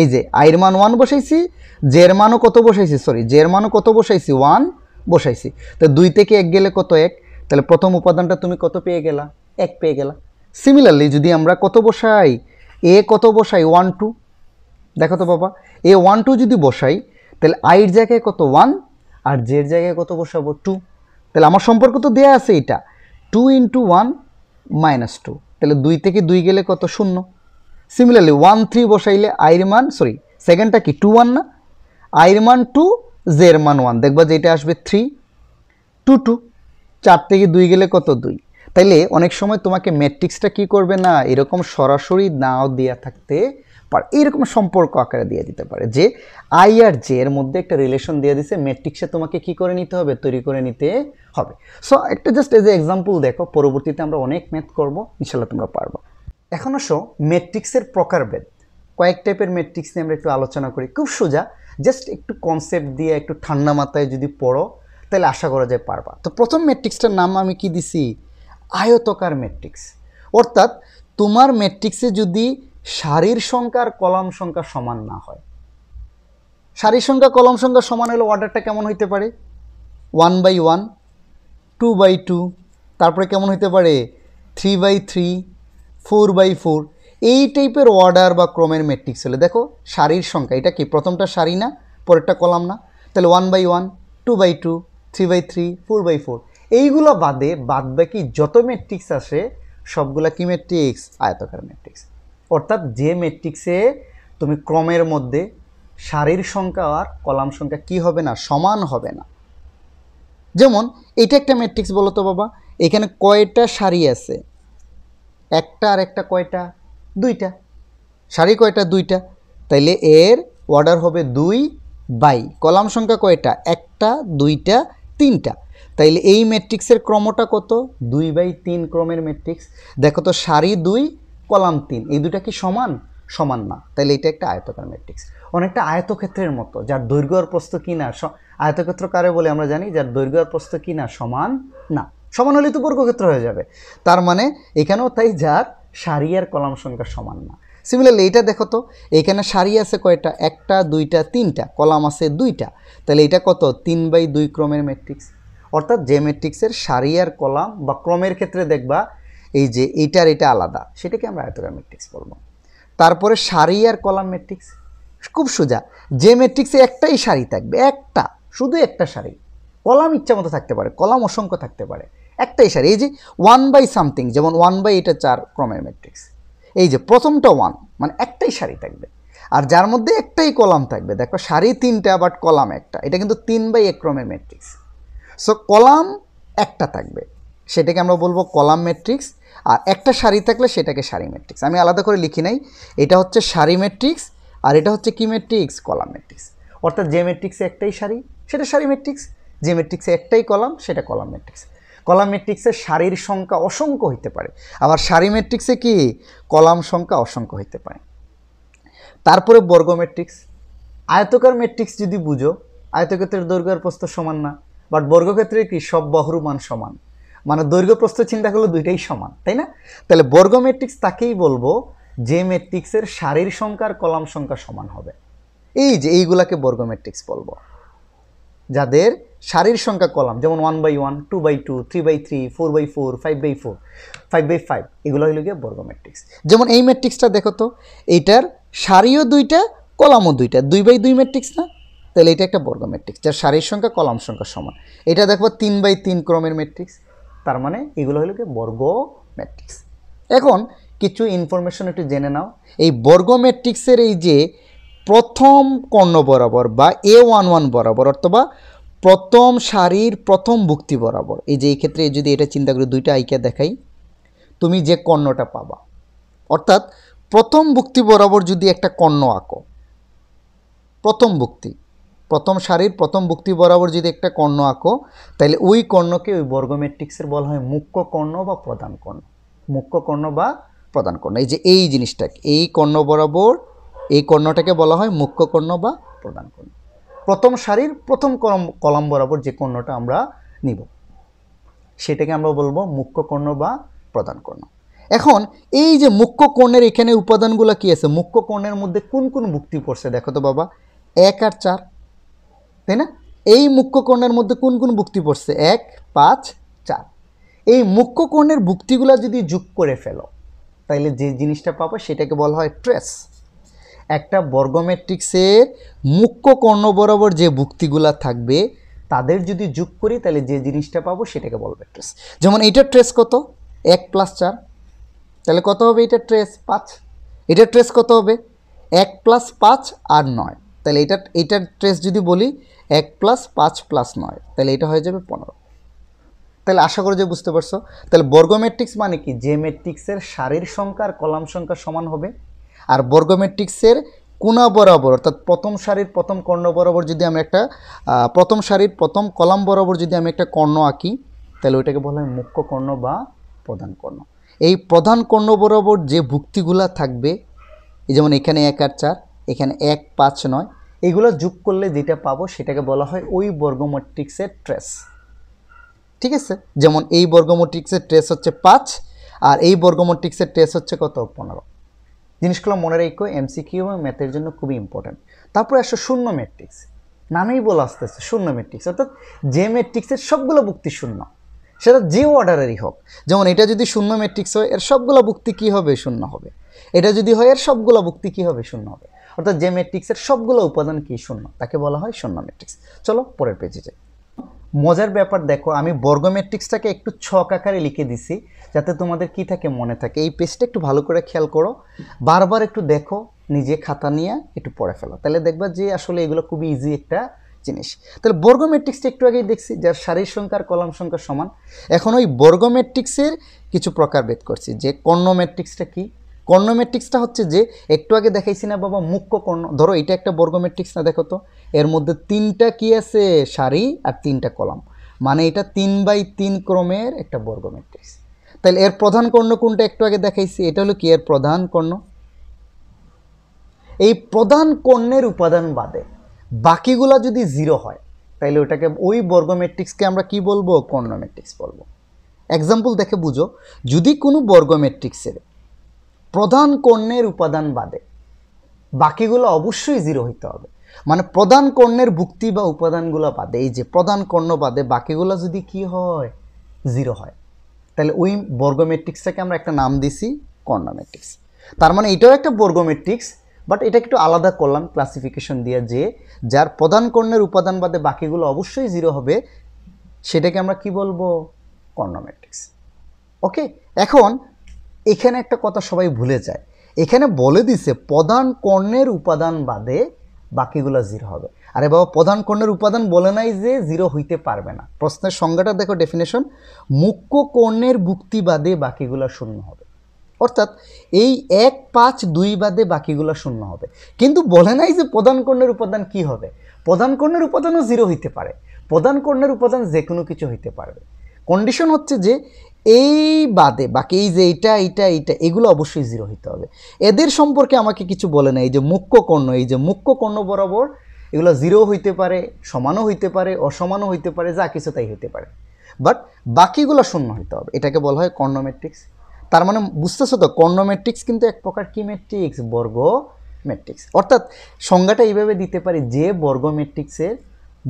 এই যে আইয়ের মান ওয়ান বসাইছি জের মানও কত বসাইছি সরি জের মানও কত বসাইছি ওয়ান বসাইছি তো দুই থেকে এক গেলে কত এক তাহলে প্রথম উপাদানটা তুমি কত পেয়ে গেলা এক পেয়ে গেলা সিমিলারলি যদি আমরা কত বসাই এ কত বসাই ওয়ান টু দেখো তো বাবা এ ওয়ান টু যদি বসাই তাহলে আইয়ের জায়গায় কত ওয়ান আর জের জায়গায় কত বসাবো টু তাহলে আমার সম্পর্ক তো দেয়া আছে এটা two into one minus two তাহলে দুই থেকে দুই গেলে কত শূন্য সিমিলারলি ওয়ান থ্রি বসাইলে আইর মান সরি সেকেন্ডটা কি টু ওয়ান না আইর মান টু জের মান ওয়ান দেখবা যেটা আসবে থ্রি টু টু চার থেকে দুই গেলে কত দুই তাইলে অনেক সময় তোমাকে ম্যাট্রিক্সটা কি করবে না এরকম সরাসরি নাও দেওয়া থাকতে পার এইরকম সম্পর্ক আকারে দিয়ে দিতে পারে যে আই আর জে এর মধ্যে একটা রিলেশন দিয়ে দিছে ম্যাট্রিক্সে তোমাকে কি করে নিতে হবে তৈরি করে নিতে হবে সো একটা জাস্ট এজ এ এক্সাম্পল দেখো পরবর্তীতে আমরা অনেক ম্যাথ করব ইনশাল্লাহ তোমরা পারবো এখন আসো ম্যাট্রিক্সের প্রকারভেদ কয়েক টাইপের ম্যাট্রিক্স নিয়ে আমরা একটু আলোচনা করি খুব সোজা জাস্ট একটু কনসেপ্ট দিয়ে একটু ঠান্ডা মাথায় যদি পড়ো তাহলে আশা করা যায় পারবা তো প্রথম ম্যাট্রিক্সটার নাম আমি কি দিছি আয়তকার ম্যাট্রিক্স অর্থাৎ তোমার ম্যাট্রিক্সে যদি সারির সংখ্যার কলম সংখ্যা সমান না হয় সারির সংখ্যা কলম সংখ্যা সমান হলে অর্ডারটা কেমন হইতে পারে one by one two by two তারপরে কেমন হইতে পারে three by three four by four এই টাইপের অর্ডার বা ক্রমের ম্যাট্রিক্স হলে দেখো সারির সংখ্যা এটা কি প্রথমটা সারি না পরেরটা কলাম না তাহলে one by one two by two three by three four by four এইগুলো বাদে বাদ বাকি যত ম্যাট্রিক্স আসে সবগুলা কি ম্যাট্রিক্স আয়তকার ম্যাট্রিক্স অর্থাৎ যে ম্যাট্রিক্সে তুমি ক্রমের মধ্যে সারির সংখ্যা আর কলাম সংখ্যা কি হবে না সমান হবে না যেমন এটা একটা ম্যাট্রিক্স বলো তো বাবা এখানে কয়টা সারি আছে একটা আর একটা কয়টা দুইটা সারি কয়টা দুইটা তাইলে এর অর্ডার হবে দুই বাই কলাম সংখ্যা কয়টা একটা দুইটা তিনটা তাইলে এই ম্যাট্রিক্সের ক্রমটা কত দুই বাই তিন ক্রমের ম্যাট্রিক্স দেখো তো সারি দুই কলাম তিন এই দুটা কি সমান সমান না তাহলে এটা একটা আয়তকার ম্যাট্রিক্স অনেকটা আয়তক্ষেত্রের মতো যার দৈর্ঘ্য আর প্রস্ত কি না আয়তক্ষেত্র কারে বলে আমরা জানি যার দৈর্ঘ্য আর প্রস্ত কি না সমান না সমান হলে তো বর্গক্ষেত্র হয়ে যাবে তার মানে এখানেও তাই যার সারি আর কলাম সংখ্যা সমান না সিমিলারলি এইটা দেখো তো এখানে সারি আছে কয়টা একটা দুইটা তিনটা কলাম আছে দুইটা তাহলে এটা কত তিন বাই দুই ক্রমের ম্যাট্রিক্স অর্থাৎ যে ম্যাট্রিক্সের সারি আর কলাম বা ক্রমের ক্ষেত্রে দেখবা এই যে এইটার এটা আলাদা সেটাকে আমরা আয়তকার ম্যাট্রিক্স বলবো তারপরে সারি আর কলাম ম্যাট্রিক্স খুব সোজা যে ম্যাট্রিক্সে একটাই শাড়ি থাকবে একটা শুধু একটা শাড়ি কলাম ইচ্ছা মতো থাকতে পারে কলাম অসংখ্য থাকতে পারে একটাই শাড়ি এই যে ওয়ান বাই সামথিং যেমন ওয়ান বাই এটা চার ক্রমের ম্যাট্রিক্স এই যে প্রথমটা ওয়ান মানে একটাই শাড়ি থাকবে আর যার মধ্যে একটাই কলাম থাকবে দেখো শাড়ি তিনটা বাট কলাম একটা এটা কিন্তু তিন বাই এক ক্রমের ম্যাট্রিক্স সো কলাম একটা থাকবে সেটাকে আমরা বলবো কলাম ম্যাট্রিক্স আর একটা সারি থাকলে সেটাকে সারি ম্যাট্রিক্স আমি আলাদা করে লিখি নাই এটা হচ্ছে সারি ম্যাট্রিক্স আর এটা হচ্ছে কি ম্যাট্রিক্স কলাম ম্যাট্রিক্স অর্থাৎ যে ম্যাট্রিক্সে একটাই সারি সেটা সারি ম্যাট্রিক্স যে ম্যাট্রিক্সে একটাই কলাম সেটা কলাম ম্যাট্রিক্স কলাম ম্যাট্রিক্সে সারির সংখ্যা অসংখ্য হইতে পারে আবার সারি ম্যাট্রিক্সে কি কলাম সংখ্যা অসংখ্য হইতে পারে তারপরে বর্গ ম্যাট্রিক্স আয়তকার ম্যাট্রিক্স যদি বুঝো আয়তক্ষেত্রের দৈর্ঘ্য আর সমান না বাট বর্গক্ষেত্রে কি সব বহরুমান মান সমান মানে দৈর্ঘ্য প্রস্থ চিন্তা করলে দুইটাই সমান তাই না তাহলে বর্গ ম্যাট্রিক্স তাকেই বলবো যে ম্যাট্রিক্সের সারির সংখ্যা কলাম সংখ্যা সমান হবে এই যে এইগুলাকে বর্গ ম্যাট্রিক্স বলবো যাদের সারির সংখ্যা কলাম যেমন one by one two by two three by three four by four five by four five by five এগুলো হইল গিয়ে বর্গ ম্যাট্রিক্স যেমন এই ম্যাট্রিক্সটা দেখো তো এইটার সারিও দুইটা কলামও দুইটা দুই বাই দুই ম্যাট্রিক্স না তাহলে এটা একটা বর্গ ম্যাট্রিক্স যার সারির সংখ্যা কলাম সংখ্যা সমান এটা দেখবো তিন বাই তিন ক্রমের ম্যাট্রিক্স তার মানে এগুলো হলো কি বর্গ ম্যাট্রিক্স এখন কিছু ইনফরমেশন একটু জেনে নাও এই বর্গ ম্যাট্রিক্সের এই যে প্রথম কর্ণ বরাবর বা এ ওয়ান ওয়ান বরাবর অথবা প্রথম শাড়ির প্রথম ভুক্তি বরাবর এই যে এই ক্ষেত্রে যদি এটা চিন্তা করি দুইটা আইকে দেখাই তুমি যে কর্ণটা পাবা অর্থাৎ প্রথম ভুক্তি বরাবর যদি একটা কর্ণ আঁকো প্রথম ভুক্তি প্রথম সারির প্রথম বুক্তি বরাবর যদি একটা কর্ণ আঁকো তাহলে ওই কর্ণকে ওই বর্গ ম্যাট্রিক্সের বলা হয় মুখ্য কর্ণ বা প্রধান কর্ণ মুখ্য কর্ণ বা প্রধান কর্ণ এই যে এই জিনিসটাকে এই কর্ণ বরাবর এই কর্ণটাকে বলা হয় মুখ্য কর্ণ বা প্রধান কর্ণ প্রথম সারির প্রথম কলম কলম বরাবর যে কর্ণটা আমরা নিব সেটাকে আমরা বলবো মুখ্য কর্ণ বা প্রধান কর্ণ এখন এই যে মুখ্য কর্ণের এখানে উপাদানগুলো কি আছে মুখ্য কর্ণের মধ্যে কোন কোন মুক্তি পড়ছে দেখো তো বাবা এক আর চার তাই না এই মুখ্য কর্ণের মধ্যে কোন কোন বুক্তি পড়ছে এক পাঁচ চার এই মুখ্য কর্ণের বুক্তিগুলো যদি যোগ করে ফেলো তাহলে যে জিনিসটা পাবো সেটাকে বলা হয় ট্রেস একটা বর্গমেট্রিক্সের মুখ্য কর্ণ বরাবর যে বুক্তিগুলা থাকবে তাদের যদি যোগ করি তাহলে যে জিনিসটা পাবো সেটাকে বলবে ট্রেস যেমন এইটার ট্রেস কত এক প্লাস চার তাহলে কত হবে এটা ট্রেস পাঁচ এটার ট্রেস কত হবে এক প্লাস পাঁচ আর নয় তাহলে এটা এটার ট্রেস যদি বলি এক প্লাস পাঁচ প্লাস নয় তাহলে এটা হয়ে যাবে পনেরো তাহলে আশা করি যে বুঝতে পারছো তাহলে বর্গ ম্যাট্রিক্স মানে কি যে ম্যাট্রিক্সের সারির সংখ্যা আর কলাম সংখ্যা সমান হবে আর বর্গ ম্যাট্রিক্সের কোনা বরাবর অর্থাৎ প্রথম সারির প্রথম কর্ণ বরাবর যদি আমি একটা প্রথম সারির প্রথম কলাম বরাবর যদি আমি একটা কর্ণ আঁকি তাহলে ওইটাকে বলা হয় মুখ্য কর্ণ বা প্রধান কর্ণ এই প্রধান কর্ণ বরাবর যে ভুক্তিগুলা থাকবে যেমন এখানে এক আর চার এখানে এক পাঁচ নয় এগুলো যোগ করলে যেটা পাবো সেটাকে বলা হয় ওই বর্গমট্রিক্সের ট্রেস ঠিক আছে যেমন এই বর্গমট্রিক্সের ট্রেস হচ্ছে পাঁচ আর এই বর্গমট্রিক্সের ট্রেস হচ্ছে কত পনেরো জিনিসগুলো মনে রেখো এমসিকিউ এবং ম্যাথের জন্য খুবই ইম্পর্ট্যান্ট তারপরে আসো শূন্য ম্যাট্রিক্স নামেই বলা আসতেছে শূন্য ম্যাট্রিক্স অর্থাৎ যে ম্যাট্রিক্সের সবগুলো বুক্তি শূন্য সেটা যে অর্ডারেরই হোক যেমন এটা যদি শূন্য ম্যাট্রিক্স হয় এর সবগুলো বুক্তি কী হবে শূন্য হবে এটা যদি হয় এর সবগুলো বুক্তি কী হবে শূন্য হবে অর্থাৎ যে ম্যাট্রিক্সের সবগুলো উপাদান কি শূন্য তাকে বলা হয় শূন্য ম্যাট্রিক্স চলো পরের পেজে যাই মজার ব্যাপার দেখো আমি বর্গ ম্যাট্রিক্সটাকে একটু ছক আকারে লিখে দিছি যাতে তোমাদের কি থাকে মনে থাকে এই পেজটা একটু ভালো করে খেয়াল করো বারবার একটু দেখো নিজে খাতা নিয়ে একটু পড়ে ফেলো তাহলে দেখবা যে আসলে এগুলো খুবই ইজি একটা জিনিস তাহলে বর্গ ম্যাট্রিক্সটা একটু আগেই দেখছি যার শারীর সংখ্যার কলম কলাম সংখ্যা সমান এখন ওই বর্গ ম্যাট্রিক্সের কিছু প্রকারভেদ করছি যে কর্ণ ম্যাট্রিক্সটা কী কর্ণ ম্যাট্রিক্সটা হচ্ছে যে একটু আগে দেখাইছি না বাবা মুখ্য কর্ণ ধরো এটা একটা বর্গ ম্যাট্রিক্স না দেখো তো এর মধ্যে তিনটা কি আছে সারি আর তিনটা কলাম মানে এটা তিন বাই তিন ক্রমের একটা বর্গ ম্যাট্রিক্স তাহলে এর প্রধান কর্ণ কোনটা একটু আগে দেখাইছি এটা হলো কি এর প্রধান কর্ণ এই প্রধান কর্ণের উপাদান বাদে বাকিগুলা যদি জিরো হয় তাহলে ওটাকে ওই বর্গ ম্যাট্রিক্সকে আমরা কি বলবো কর্ণ ম্যাট্রিক্স বলবো এক্সাম্পল দেখে বুঝো যদি কোনো বর্গ ম্যাট্রিক্সের প্রধান কর্ণের উপাদান বাদে বাকিগুলো অবশ্যই জিরো হইতে হবে মানে প্রধান কর্ণের ভুক্তি বা উপাদানগুলো বাদে এই যে প্রধান কর্ণ বাদে বাকিগুলো যদি কি হয় জিরো হয় তাহলে ওই বর্গ আমরা একটা নাম দিছি কর্ণ তার মানে এটাও একটা বর্গমেট্রিক্স বাট এটা একটু আলাদা করলাম ক্লাসিফিকেশন দিয়ে যে যার প্রধান কর্ণের উপাদান বাদে বাকিগুলো অবশ্যই জিরো হবে সেটাকে আমরা কি বলবো কর্ণ ওকে এখন এখানে একটা কথা সবাই ভুলে যায় এখানে বলে দিছে প্রধান কর্ণের উপাদান বাদে বাকিগুলো জিরো হবে আরে বাবা প্রধান কর্ণের উপাদান বলে নাই যে জিরো হইতে পারবে না প্রশ্নের সংজ্ঞাটা দেখো ডেফিনেশন মুখ্য কর্ণের মুক্তি বাদে বাকিগুলো শূন্য হবে অর্থাৎ এই এক পাঁচ দুই বাদে বাকিগুলো শূন্য হবে কিন্তু বলে নাই যে প্রধান কর্ণের উপাদান কি হবে প্রধান কর্ণের উপাদানও জিরো হইতে পারে প্রধান কর্ণের উপাদান যে কোনো কিছু হইতে পারবে কন্ডিশন হচ্ছে যে এই বাদে বাকি এই যে এইটা এইটা এইটা এগুলো অবশ্যই জিরো হইতে হবে এদের সম্পর্কে আমাকে কিছু বলে না এই যে মুখ্য কর্ণ এই যে মুখ্য কর্ণ বরাবর এগুলো জিরো হইতে পারে সমানও হইতে পারে অসমানও হইতে পারে যা কিছু তাই হইতে পারে বাট বাকিগুলো শূন্য হইতে হবে এটাকে বলা হয় কর্ণ তার মানে বুঝতেছো তো কর্ণ কিন্তু এক প্রকার কি ম্যাট্রিক্স বর্গ ম্যাট্রিক্স অর্থাৎ সংজ্ঞাটা এইভাবে দিতে পারে যে বর্গ ম্যাট্রিক্সের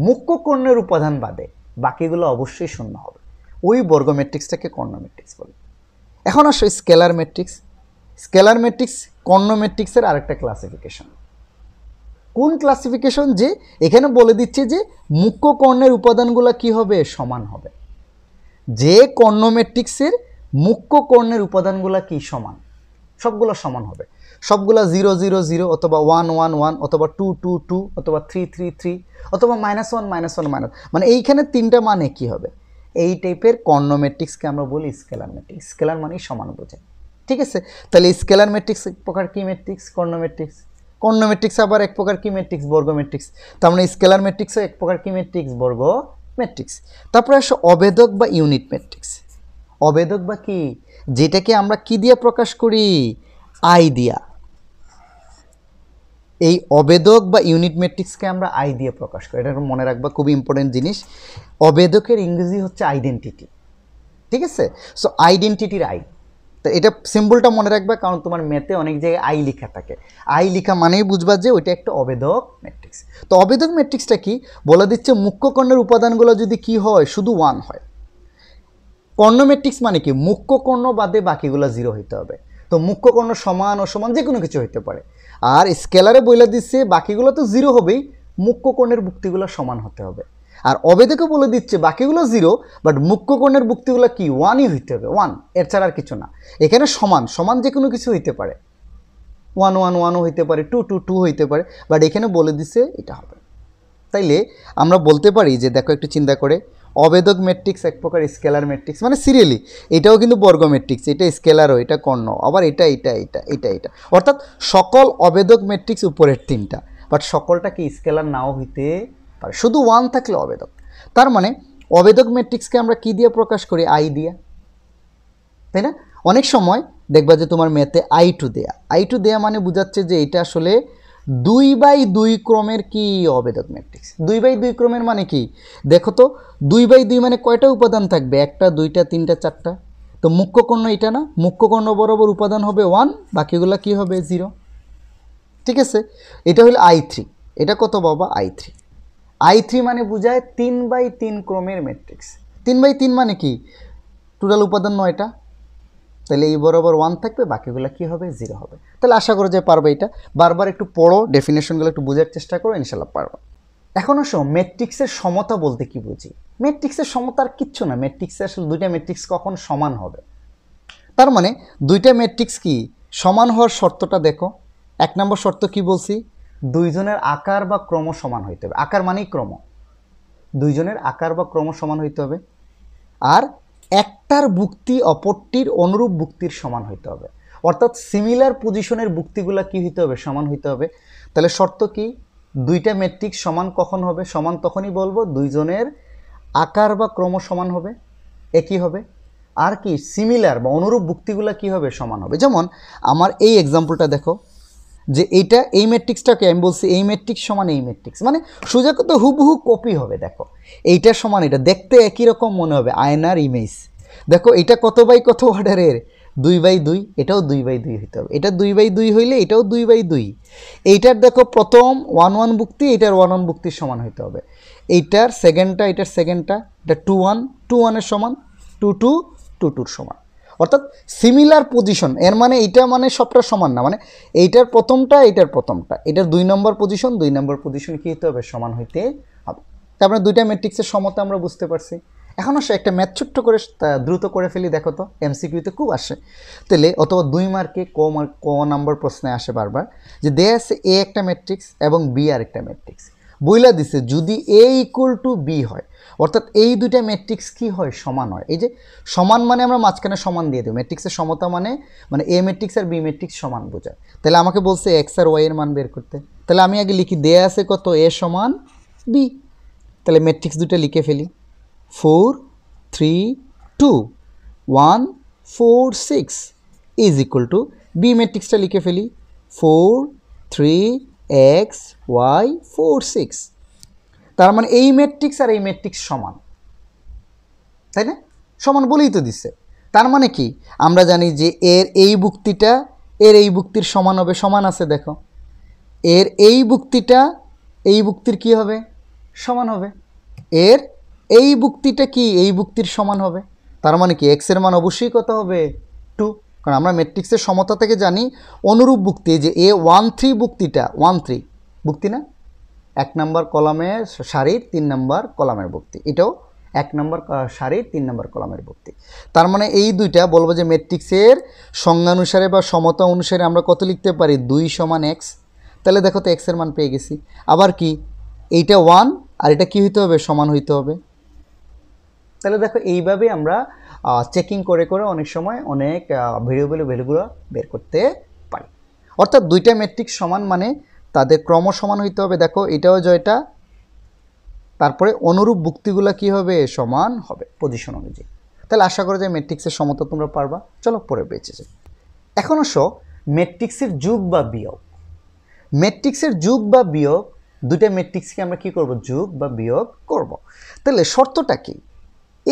মুখ্য কর্ণের উপাদান বাদে বাকিগুলো অবশ্যই শূন্য হবে ওই বর্গ ম্যাট্রিক্সটাকে কর্ণ ম্যাট্রিক্স বলে এখন আসো স্কেলার ম্যাট্রিক্স স্কেলার ম্যাট্রিক্স কর্ণ ম্যাট্রিক্সের আরেকটা ক্লাসিফিকেশন কোন ক্লাসিফিকেশন যে এখানে বলে দিচ্ছে যে মুখ্য কর্ণের উপাদানগুলো কি হবে সমান হবে যে কর্ণ ম্যাট্রিক্সের মুখ্য কর্ণের উপাদানগুলো কি সমান সবগুলো সমান হবে সবগুলো জিরো জিরো জিরো অথবা ওয়ান ওয়ান ওয়ান অথবা টু টু টু অথবা থ্রি থ্রি থ্রি অথবা minus one minus one minus মানে এইখানে তিনটা মানে কি হবে এই টাইপের কর্ণ ম্যাট্রিক্সকে আমরা বলি স্কেলার ম্যাট্রিক্স স্কেলার মানেই সমান বোঝায় ঠিক আছে তাহলে স্কেলার ম্যাট্রিক্স এক প্রকার কী ম্যাট্রিক্স কর্ণ ম্যাট্রিক্স কর্ণ ম্যাট্রিক্স আবার এক প্রকার কী ম্যাট্রিক্স বর্গ ম্যাট্রিক্স তার মানে স্কেলার ম্যাট্রিক্সও এক প্রকার কী ম্যাট্রিক্স বর্গ ম্যাট্রিক্স তারপরে আসো অবেদক বা ইউনিট ম্যাট্রিক্স অবেদক বা কি যেটাকে আমরা কি দিয়ে প্রকাশ করি আই দিয়া এই অবেদক বা ইউনিট মেট্রিক্সকে আমরা আই দিয়ে প্রকাশ করি এটা মনে রাখবা খুব ইম্পর্টেন্ট জিনিস অবেদকের ইংরেজি হচ্ছে আইডেন্টিটি ঠিক আছে সো আইডেন্টিটির আই তো এটা সিম্বলটা মনে রাখবা কারণ তোমার মেতে অনেক জায়গায় আই লিখা থাকে আই লিখা মানেই বুঝবা যে ওইটা একটা অবেদক ম্যাট্রিক্স তো অবেদক ম্যাট্রিক্সটা কি বলে দিচ্ছে মুখ্য কর্ণের উপাদানগুলো যদি কি হয় শুধু ওয়ান হয় কর্ণ ম্যাট্রিক্স মানে কি মুখ্য কর্ণ বাদে বাকিগুলো জিরো হইতে হবে তো মুখ্য কর্ণ সমান অসমান যে কোনো কিছু হইতে পারে আর স্কেলারে বইলা দিচ্ছে বাকিগুলো তো জিরো হবেই মুখ্য কোণের ভুক্তিগুলো সমান হতে হবে আর অবেদকে বলে দিচ্ছে বাকিগুলো জিরো বাট মুখ্য কোণের ভুক্তিগুলো কি ওয়ানই হইতে হবে ওয়ান এর ছাড়া আর কিছু না এখানে সমান সমান যে কোনো কিছু হইতে পারে ওয়ান ওয়ান ওয়ানও হইতে পারে টু টু টু হইতে পারে বাট এখানে বলে দিচ্ছে এটা হবে তাইলে আমরা বলতে পারি যে দেখো একটু চিন্তা করে অবেদক ম্যাট্রিক্স এক প্রকার স্কেলার ম্যাট্রিক্স মানে সিরিয়ালি এটাও কিন্তু বর্গ ম্যাট্রিক্স এটা স্কেলারও এটা কর্ণ আবার এটা এটা এটা এটা এটা অর্থাৎ সকল অবেদক ম্যাট্রিক্স উপরের তিনটা বাট সকলটা কি স্কেলার নাও হইতে পারে শুধু ওয়ান থাকলে অবেদক তার মানে অবেদক ম্যাট্রিক্সকে আমরা কী দিয়ে প্রকাশ করি আই দিয়া তাই না অনেক সময় দেখবা যে তোমার মেতে আই টু দেয়া আই টু দেয়া মানে বোঝাচ্ছে যে এটা আসলে দুই বাই দুই ক্রমের কি অবেদক ম্যাট্রিক্স দুই বাই দুই ক্রমের মানে কি দেখো তো দুই বাই দুই মানে কয়টা উপাদান থাকবে একটা দুইটা তিনটা চারটা তো মুখ্যকর্ণ এটা না মুখ্যকর্ণ বরাবর উপাদান হবে ওয়ান বাকিগুলো কি হবে জিরো ঠিক আছে এটা হলো আই থ্রি এটা কত বাবা আই থ্রি আই থ্রি মানে বোঝায় তিন বাই তিন ক্রমের ম্যাট্রিক্স তিন বাই তিন মানে কি টোটাল উপাদান নয়টা তাহলে এই বরাবর ওয়ান থাকবে বাকিগুলো কী হবে জিরো হবে তাহলে আশা করো যে পারবে এটা বারবার একটু পড়ো ডেফিনেশনগুলো একটু বোঝার চেষ্টা করো ইনশাল্লাহ পারবো এখন আসো ম্যাট্রিক্সের সমতা বলতে কি বুঝি ম্যাট্রিক্সের সমতা আর কিচ্ছু না ম্যাট্রিক্সে আসলে দুইটা ম্যাট্রিক্স কখন সমান হবে তার মানে দুইটা ম্যাট্রিক্স কি সমান হওয়ার শর্তটা দেখো এক নম্বর শর্ত কি বলছি দুইজনের আকার বা ক্রম সমান হইতে হবে আকার মানেই ক্রম দুইজনের আকার বা ক্রম সমান হইতে হবে আর একটার বুক্তি অপরটির অনুরূপ বুক্তির সমান হইতে হবে অর্থাৎ সিমিলার পজিশনের বুক্তিগুলা কি হইতে হবে সমান হইতে হবে তাহলে শর্ত কি দুইটা মেট্রিক সমান কখন হবে সমান তখনই বলবো দুইজনের আকার বা ক্রম সমান হবে একই হবে আর কি সিমিলার বা অনুরূপ বুক্তিগুলা কি হবে সমান হবে যেমন আমার এই এক্সাম্পলটা দেখো যে এইটা এই ম্যাট্রিক্সটাকে আমি বলছি এই ম্যাট্রিক্স সমান এই ম্যাট্রিক্স মানে সোজা কত হুবহু কপি হবে দেখো এইটা সমান এটা দেখতে একই রকম মনে হবে আয়নার ইমেজ দেখো এটা কত বাই কত অর্ডারের দুই বাই দুই এটাও দুই বাই দুই হইতে হবে এটা দুই বাই দুই হইলে এটাও দুই বাই দুই এইটার দেখো প্রথম ওয়ান ওয়ান বুক্তি এটার ওয়ান ওয়ান বুক্তির সমান হইতে হবে এইটার সেকেন্ডটা এটার সেকেন্ডটা এটা টু ওয়ান টু ওয়ানের সমান টু টু টু টুর সমান অর্থাৎ সিমিলার পজিশন এর মানে এটা মানে সবটা সমান না মানে এইটার প্রথমটা এইটার প্রথমটা এটার দুই নম্বর পজিশন দুই নম্বর পজিশন কী হতে হবে সমান হইতে হবে তারপরে দুইটা ম্যাট্রিক্সের সমতা আমরা বুঝতে পারছি এখন সে একটা ম্যাথ ছোট্ট করে দ্রুত করে ফেলি দেখো তো এমসিকিউতে খুব আসে তাহলে অথবা দুই মার্কে ক মার্ক ক নম্বর প্রশ্নে আসে বারবার যে দেয়া আছে এ একটা ম্যাট্রিক্স এবং বি আর একটা ম্যাট্রিক্স বইলা দিছে যদি এ ইকুয়াল টু বি হয় অর্থাৎ এই দুইটা ম্যাট্রিক্স কি হয় সমান হয় এই যে সমান মানে আমরা মাঝখানে সমান দিয়ে দেবো ম্যাট্রিক্সের সমতা মানে মানে এ ম্যাট্রিক্স আর বি ম্যাট্রিক্স সমান বোঝায় তাহলে আমাকে বলছে এক্স আর ওয়াই এর মান বের করতে তাহলে আমি আগে লিখি দেয়া আছে কত এ সমান বি তাহলে ম্যাট্রিক্স দুটো লিখে ফেলি four three two one four six is equal to B ম্যাট্রিক্সটা লিখে ফেলি four three X Y four six তার মানে এই ম্যাট্রিক্স আর এই ম্যাট্রিক্স সমান তাই না সমান বলেই তো দিচ্ছে তার মানে কি আমরা জানি যে এর এই বুক্তিটা এর এই বুক্তির সমান হবে সমান আছে দেখো এর এই বুক্তিটা এই বুক্তির কি হবে সমান হবে এর এই বুক্তিটা কি এই বুক্তির সমান হবে তার মানে কি এক্সের মান অবশ্যই কত হবে টু কারণ আমরা ম্যাট্রিক্সের সমতা থেকে জানি অনুরূপ বুক্তি যে এ ওয়ান থ্রি বুক্তিটা ওয়ান থ্রি বুক্তি না এক নম্বর কলামে শাড়ির তিন নম্বর কলামের ভক্তি এটাও এক নম্বর শাড়ির তিন নম্বর কলামের ভক্তি তার মানে এই দুইটা বলবো যে ম্যাট্রিক্সের সংজ্ঞানুসারে বা সমতা অনুসারে আমরা কত লিখতে পারি দুই সমান এক্স তাহলে দেখো তো এক্সের মান পেয়ে গেছি আবার কি এইটা ওয়ান আর এটা কি হইতে হবে সমান হইতে হবে তাহলে দেখো এইভাবে আমরা চেকিং করে করে অনেক সময় অনেক ভেরিয়েবল ভ্যালুগুলো বের করতে পারি অর্থাৎ দুইটা ম্যাট্রিক্স সমান মানে তাদের ক্রম সমান হইতে হবে দেখো এটাও জয়টা তারপরে অনুরূপ বুক্তিগুলো কি হবে সমান হবে পজিশন অনুযায়ী তাহলে আশা করা যায় ম্যাট্রিক্সের সমতা তোমরা পারবা চলো পরে বেঁচে যাই এখন শো ম্যাট্রিক্সের যুগ বা বিয়োগ ম্যাট্রিক্সের যুগ বা বিয়োগ দুইটা ম্যাট্রিক্সকে আমরা কি করব যুগ বা বিয়োগ করব। তাহলে শর্তটা কি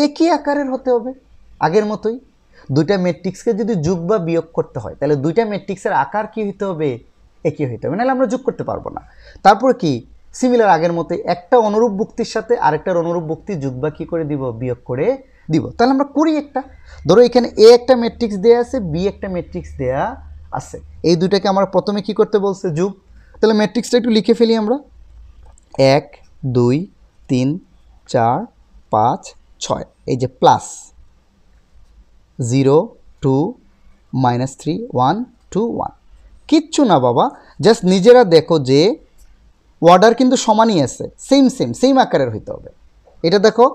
একই আকারের হতে হবে আগের মতোই দুইটা ম্যাট্রিক্সকে যদি যুগ বা বিয়োগ করতে হয় তাহলে দুইটা ম্যাট্রিক্সের আকার কি হতে হবে একই হইতে হবে নাহলে আমরা যোগ করতে পারবো না তারপর কি সিমিলার আগের মতো একটা অনুরূপ বুক্তির সাথে আরেকটার অনুরূপ বুক্তি যোগ বা কী করে দিব বিয়োগ করে দিব তাহলে আমরা করি একটা ধরো এখানে এ একটা ম্যাট্রিক্স দেয়া আছে বি একটা ম্যাট্রিক্স দেয়া আছে এই দুটাকে আমরা প্রথমে কি করতে বলছে যুগ তাহলে ম্যাট্রিক্সটা একটু লিখে ফেলি আমরা এক দুই তিন চার পাঁচ ছয় এই যে plus zero two minus three one two one কিচ্ছু না বাবা জাস্ট নিজেরা দেখো যে অর্ডার কিন্তু সমানই আছে সেম সেম সেম আকারের হইতে হবে এটা দেখো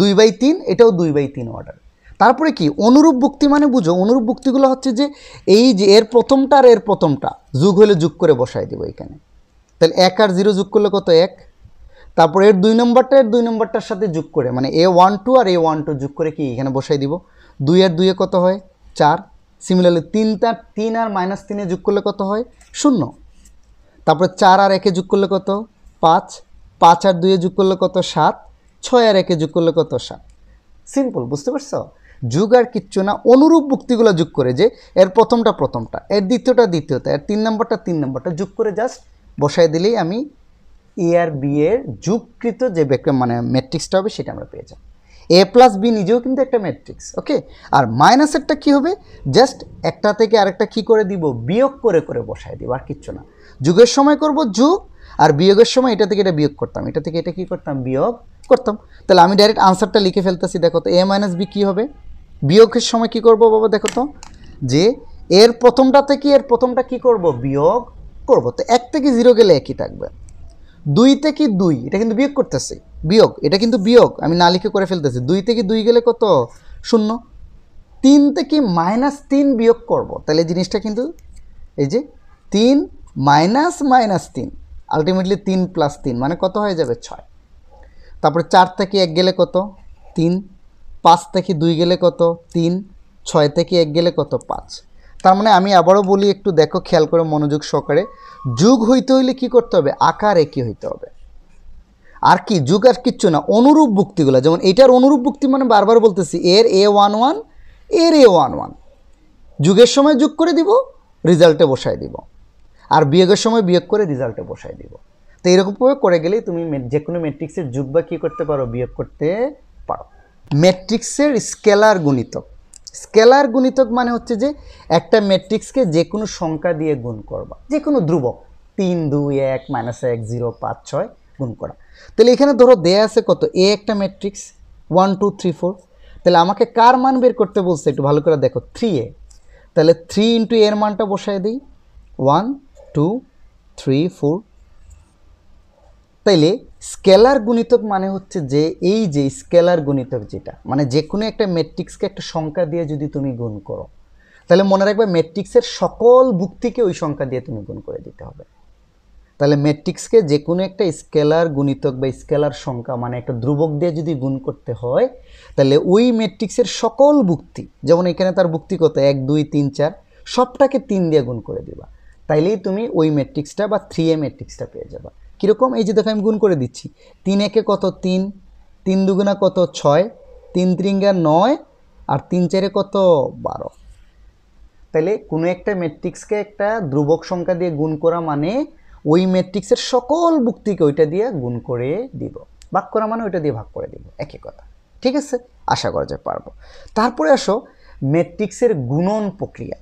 দুই বাই তিন এটাও দুই বাই তিন অর্ডার তারপরে কি অনুরূপ বুক্তি মানে বুঝো অনুরূপ বুক্তিগুলো হচ্ছে যে এই যে এর প্রথমটা আর এর প্রথমটা যুগ হলে যুগ করে বসাই দেবো এখানে তাহলে এক আর জিরো যুগ করলে কত এক তারপর এর দুই নম্বরটা এর দুই নম্বরটার সাথে যুগ করে মানে এ ওয়ান টু আর এ ওয়ান টু যুগ করে কি এখানে বসাই দিব দুই আর দুইয়ে কত হয় চার সিমিলারলি তিনটা তিন আর মাইনাস তিনে যোগ করলে কত হয় শূন্য তারপরে চার আর একে যোগ করলে কত পাঁচ পাঁচ আর দুয়ে যোগ করলে কত সাত ছয় আর একে যোগ করলে কত সাত সিম্পল বুঝতে পারছো যুগ আর কিচ্ছু না অনুরূপ বুক্তিগুলো যোগ করে যে এর প্রথমটা প্রথমটা এর দ্বিতীয়টা দ্বিতীয়টা এর তিন নম্বরটা তিন নম্বরটা যোগ করে জাস্ট বসাই দিলেই আমি এ আর বি এর যুগকৃত যে মানে ম্যাট্রিক্সটা হবে সেটা আমরা পেয়ে যাবো এ প্লাস বি নিজেও কিন্তু একটা ম্যাট্রিক্স ওকে আর মাইনাসেরটা কি হবে জাস্ট একটা থেকে আরেকটা কি করে দিব বিয়োগ করে করে বসায় দিব আর কিচ্ছু না যুগের সময় করব যুগ আর বিয়োগের সময় এটা থেকে এটা বিয়োগ করতাম এটা থেকে এটা কি করতাম বিয়োগ করতাম তাহলে আমি ডাইরেক্ট আনসারটা লিখে ফেলতেছি দেখো তো এ মাইনাস বি কী হবে বিয়োগের সময় কি করব বাবা দেখো তো যে এর প্রথমটা থেকে এর প্রথমটা কি করব বিয়োগ করব তো এক থেকে জিরো গেলে একই থাকবে দুই থেকে দুই এটা কিন্তু বিয়োগ করতেছি বিয়োগ এটা কিন্তু বিয়োগ আমি না লিখে করে ফেলতেছি দুই থেকে দুই গেলে কত শূন্য তিন থেকে মাইনাস তিন বিয়োগ করব তাহলে জিনিসটা কিন্তু এই যে তিন মাইনাস মাইনাস তিন আলটিমেটলি তিন প্লাস তিন মানে কত হয়ে যাবে ছয় তারপরে চার থেকে এক গেলে কত তিন পাঁচ থেকে দুই গেলে কত তিন ছয় থেকে এক গেলে কত পাঁচ তার মানে আমি আবারও বলি একটু দেখো খেয়াল করে মনোযোগ সহকারে যুগ হইতে হইলে কি করতে হবে আকার একই হইতে হবে আর কি যুগ আর কিচ্ছু না অনুরূপ বুক্তিগুলো যেমন এটার অনুরূপ বুক্তি মানে বারবার বলতেছি এর এ ওয়ান ওয়ান এর এ ওয়ান ওয়ান যুগের সময় যোগ করে দিব রেজাল্টে বসায় দিব আর বিয়োগের সময় বিয়োগ করে রেজাল্টে বসায় দিব তো এরকমভাবে করে গেলেই তুমি যে কোনো ম্যাট্রিক্সের যুগ বা কী করতে পারো বিয়োগ করতে পারো ম্যাট্রিক্সের স্কেলার গুণিতক স্কেলার গুণিতক মানে হচ্ছে যে একটা ম্যাট্রিক্সকে যে কোনো সংখ্যা দিয়ে গুণ করবা যে কোনো ধ্রুবক তিন দুই এক মাইনাস এক জিরো পাঁচ ছয় গুণ করা তাহলে এখানে ধরো দেয়া আছে কত এ একটা matrix one two three four তাহলে আমাকে কার মান বের করতে বলছে একটু ভালো করে দেখো থ্রি এ তাহলে থ্রি ইন্টু এর মানটা বসাই দিই ওয়ান টু থ্রি ফোর তাইলে স্কেলার গুণিতক মানে হচ্ছে যে এই যে স্কেলার গুণিতক যেটা মানে যে কোনো একটা ম্যাট্রিক্সকে একটা সংখ্যা দিয়ে যদি তুমি গুণ করো তাহলে মনে রাখবে ম্যাট্রিক্সের সকল ভুক্তিকে ওই সংখ্যা দিয়ে তুমি গুণ করে দিতে হবে তাহলে ম্যাট্রিক্সকে যে কোনো একটা স্কেলার গুণিতক বা স্কেলার সংখ্যা মানে একটা ধ্রুবক দিয়ে যদি গুণ করতে হয় তাহলে ওই ম্যাট্রিক্সের সকল বুক্তি যেমন এখানে তার বুক্তি কত এক দুই তিন চার সবটাকে তিন দিয়ে গুণ করে দিবা তাইলেই তুমি ওই ম্যাট্রিক্সটা বা থ্রি এ ম্যাট্রিক্সটা পেয়ে যাবা কীরকম এই যে দেখো আমি গুণ করে দিচ্ছি তিন একে কত তিন তিন দুগুণা কত ছয় তিন ত্রিঙ্গা নয় আর তিন চারে কত বারো তাহলে কোনো একটা ম্যাট্রিক্সকে একটা ধ্রুবক সংখ্যা দিয়ে গুণ করা মানে ওই ম্যাট্রিক্সের সকল বুক্তিকে ওইটা দিয়ে গুণ করে দিব ভাগ করা মানে ওইটা দিয়ে ভাগ করে দিব একই কথা ঠিক আছে আশা করা যায় পারবো তারপরে আসো ম্যাট্রিক্সের গুণন প্রক্রিয়া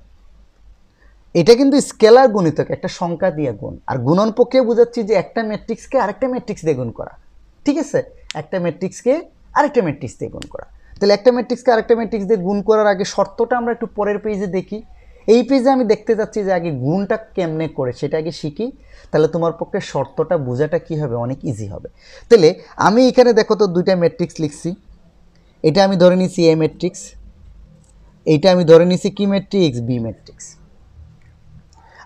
এটা কিন্তু স্কেলার গুণিতক একটা সংখ্যা দিয়ে গুণ আর গুণন প্রক্রিয়া বোঝাচ্ছি যে একটা ম্যাট্রিক্সকে আরেকটা ম্যাট্রিক্স দিয়ে গুণ করা ঠিক আছে একটা ম্যাট্রিক্সকে আরেকটা ম্যাট্রিক্স দিয়ে গুণ করা তাহলে একটা ম্যাট্রিক্সকে আরেকটা ম্যাট্রিক্স দিয়ে গুণ করার আগে শর্তটা আমরা একটু পরের পেজে দেখি এই পেজে আমি দেখতে চাচ্ছি যে আগে গুণটা কেমনে করে সেটা আগে শিখি তাহলে তোমার পক্ষে শর্তটা বোঝাটা কি হবে অনেক ইজি হবে তাহলে আমি এখানে দেখো তো দুইটা ম্যাট্রিক্স লিখছি এটা আমি ধরে নিছি এ ম্যাট্রিক্স এইটা আমি ধরে নিছি কি ম্যাট্রিক্স বি ম্যাট্রিক্স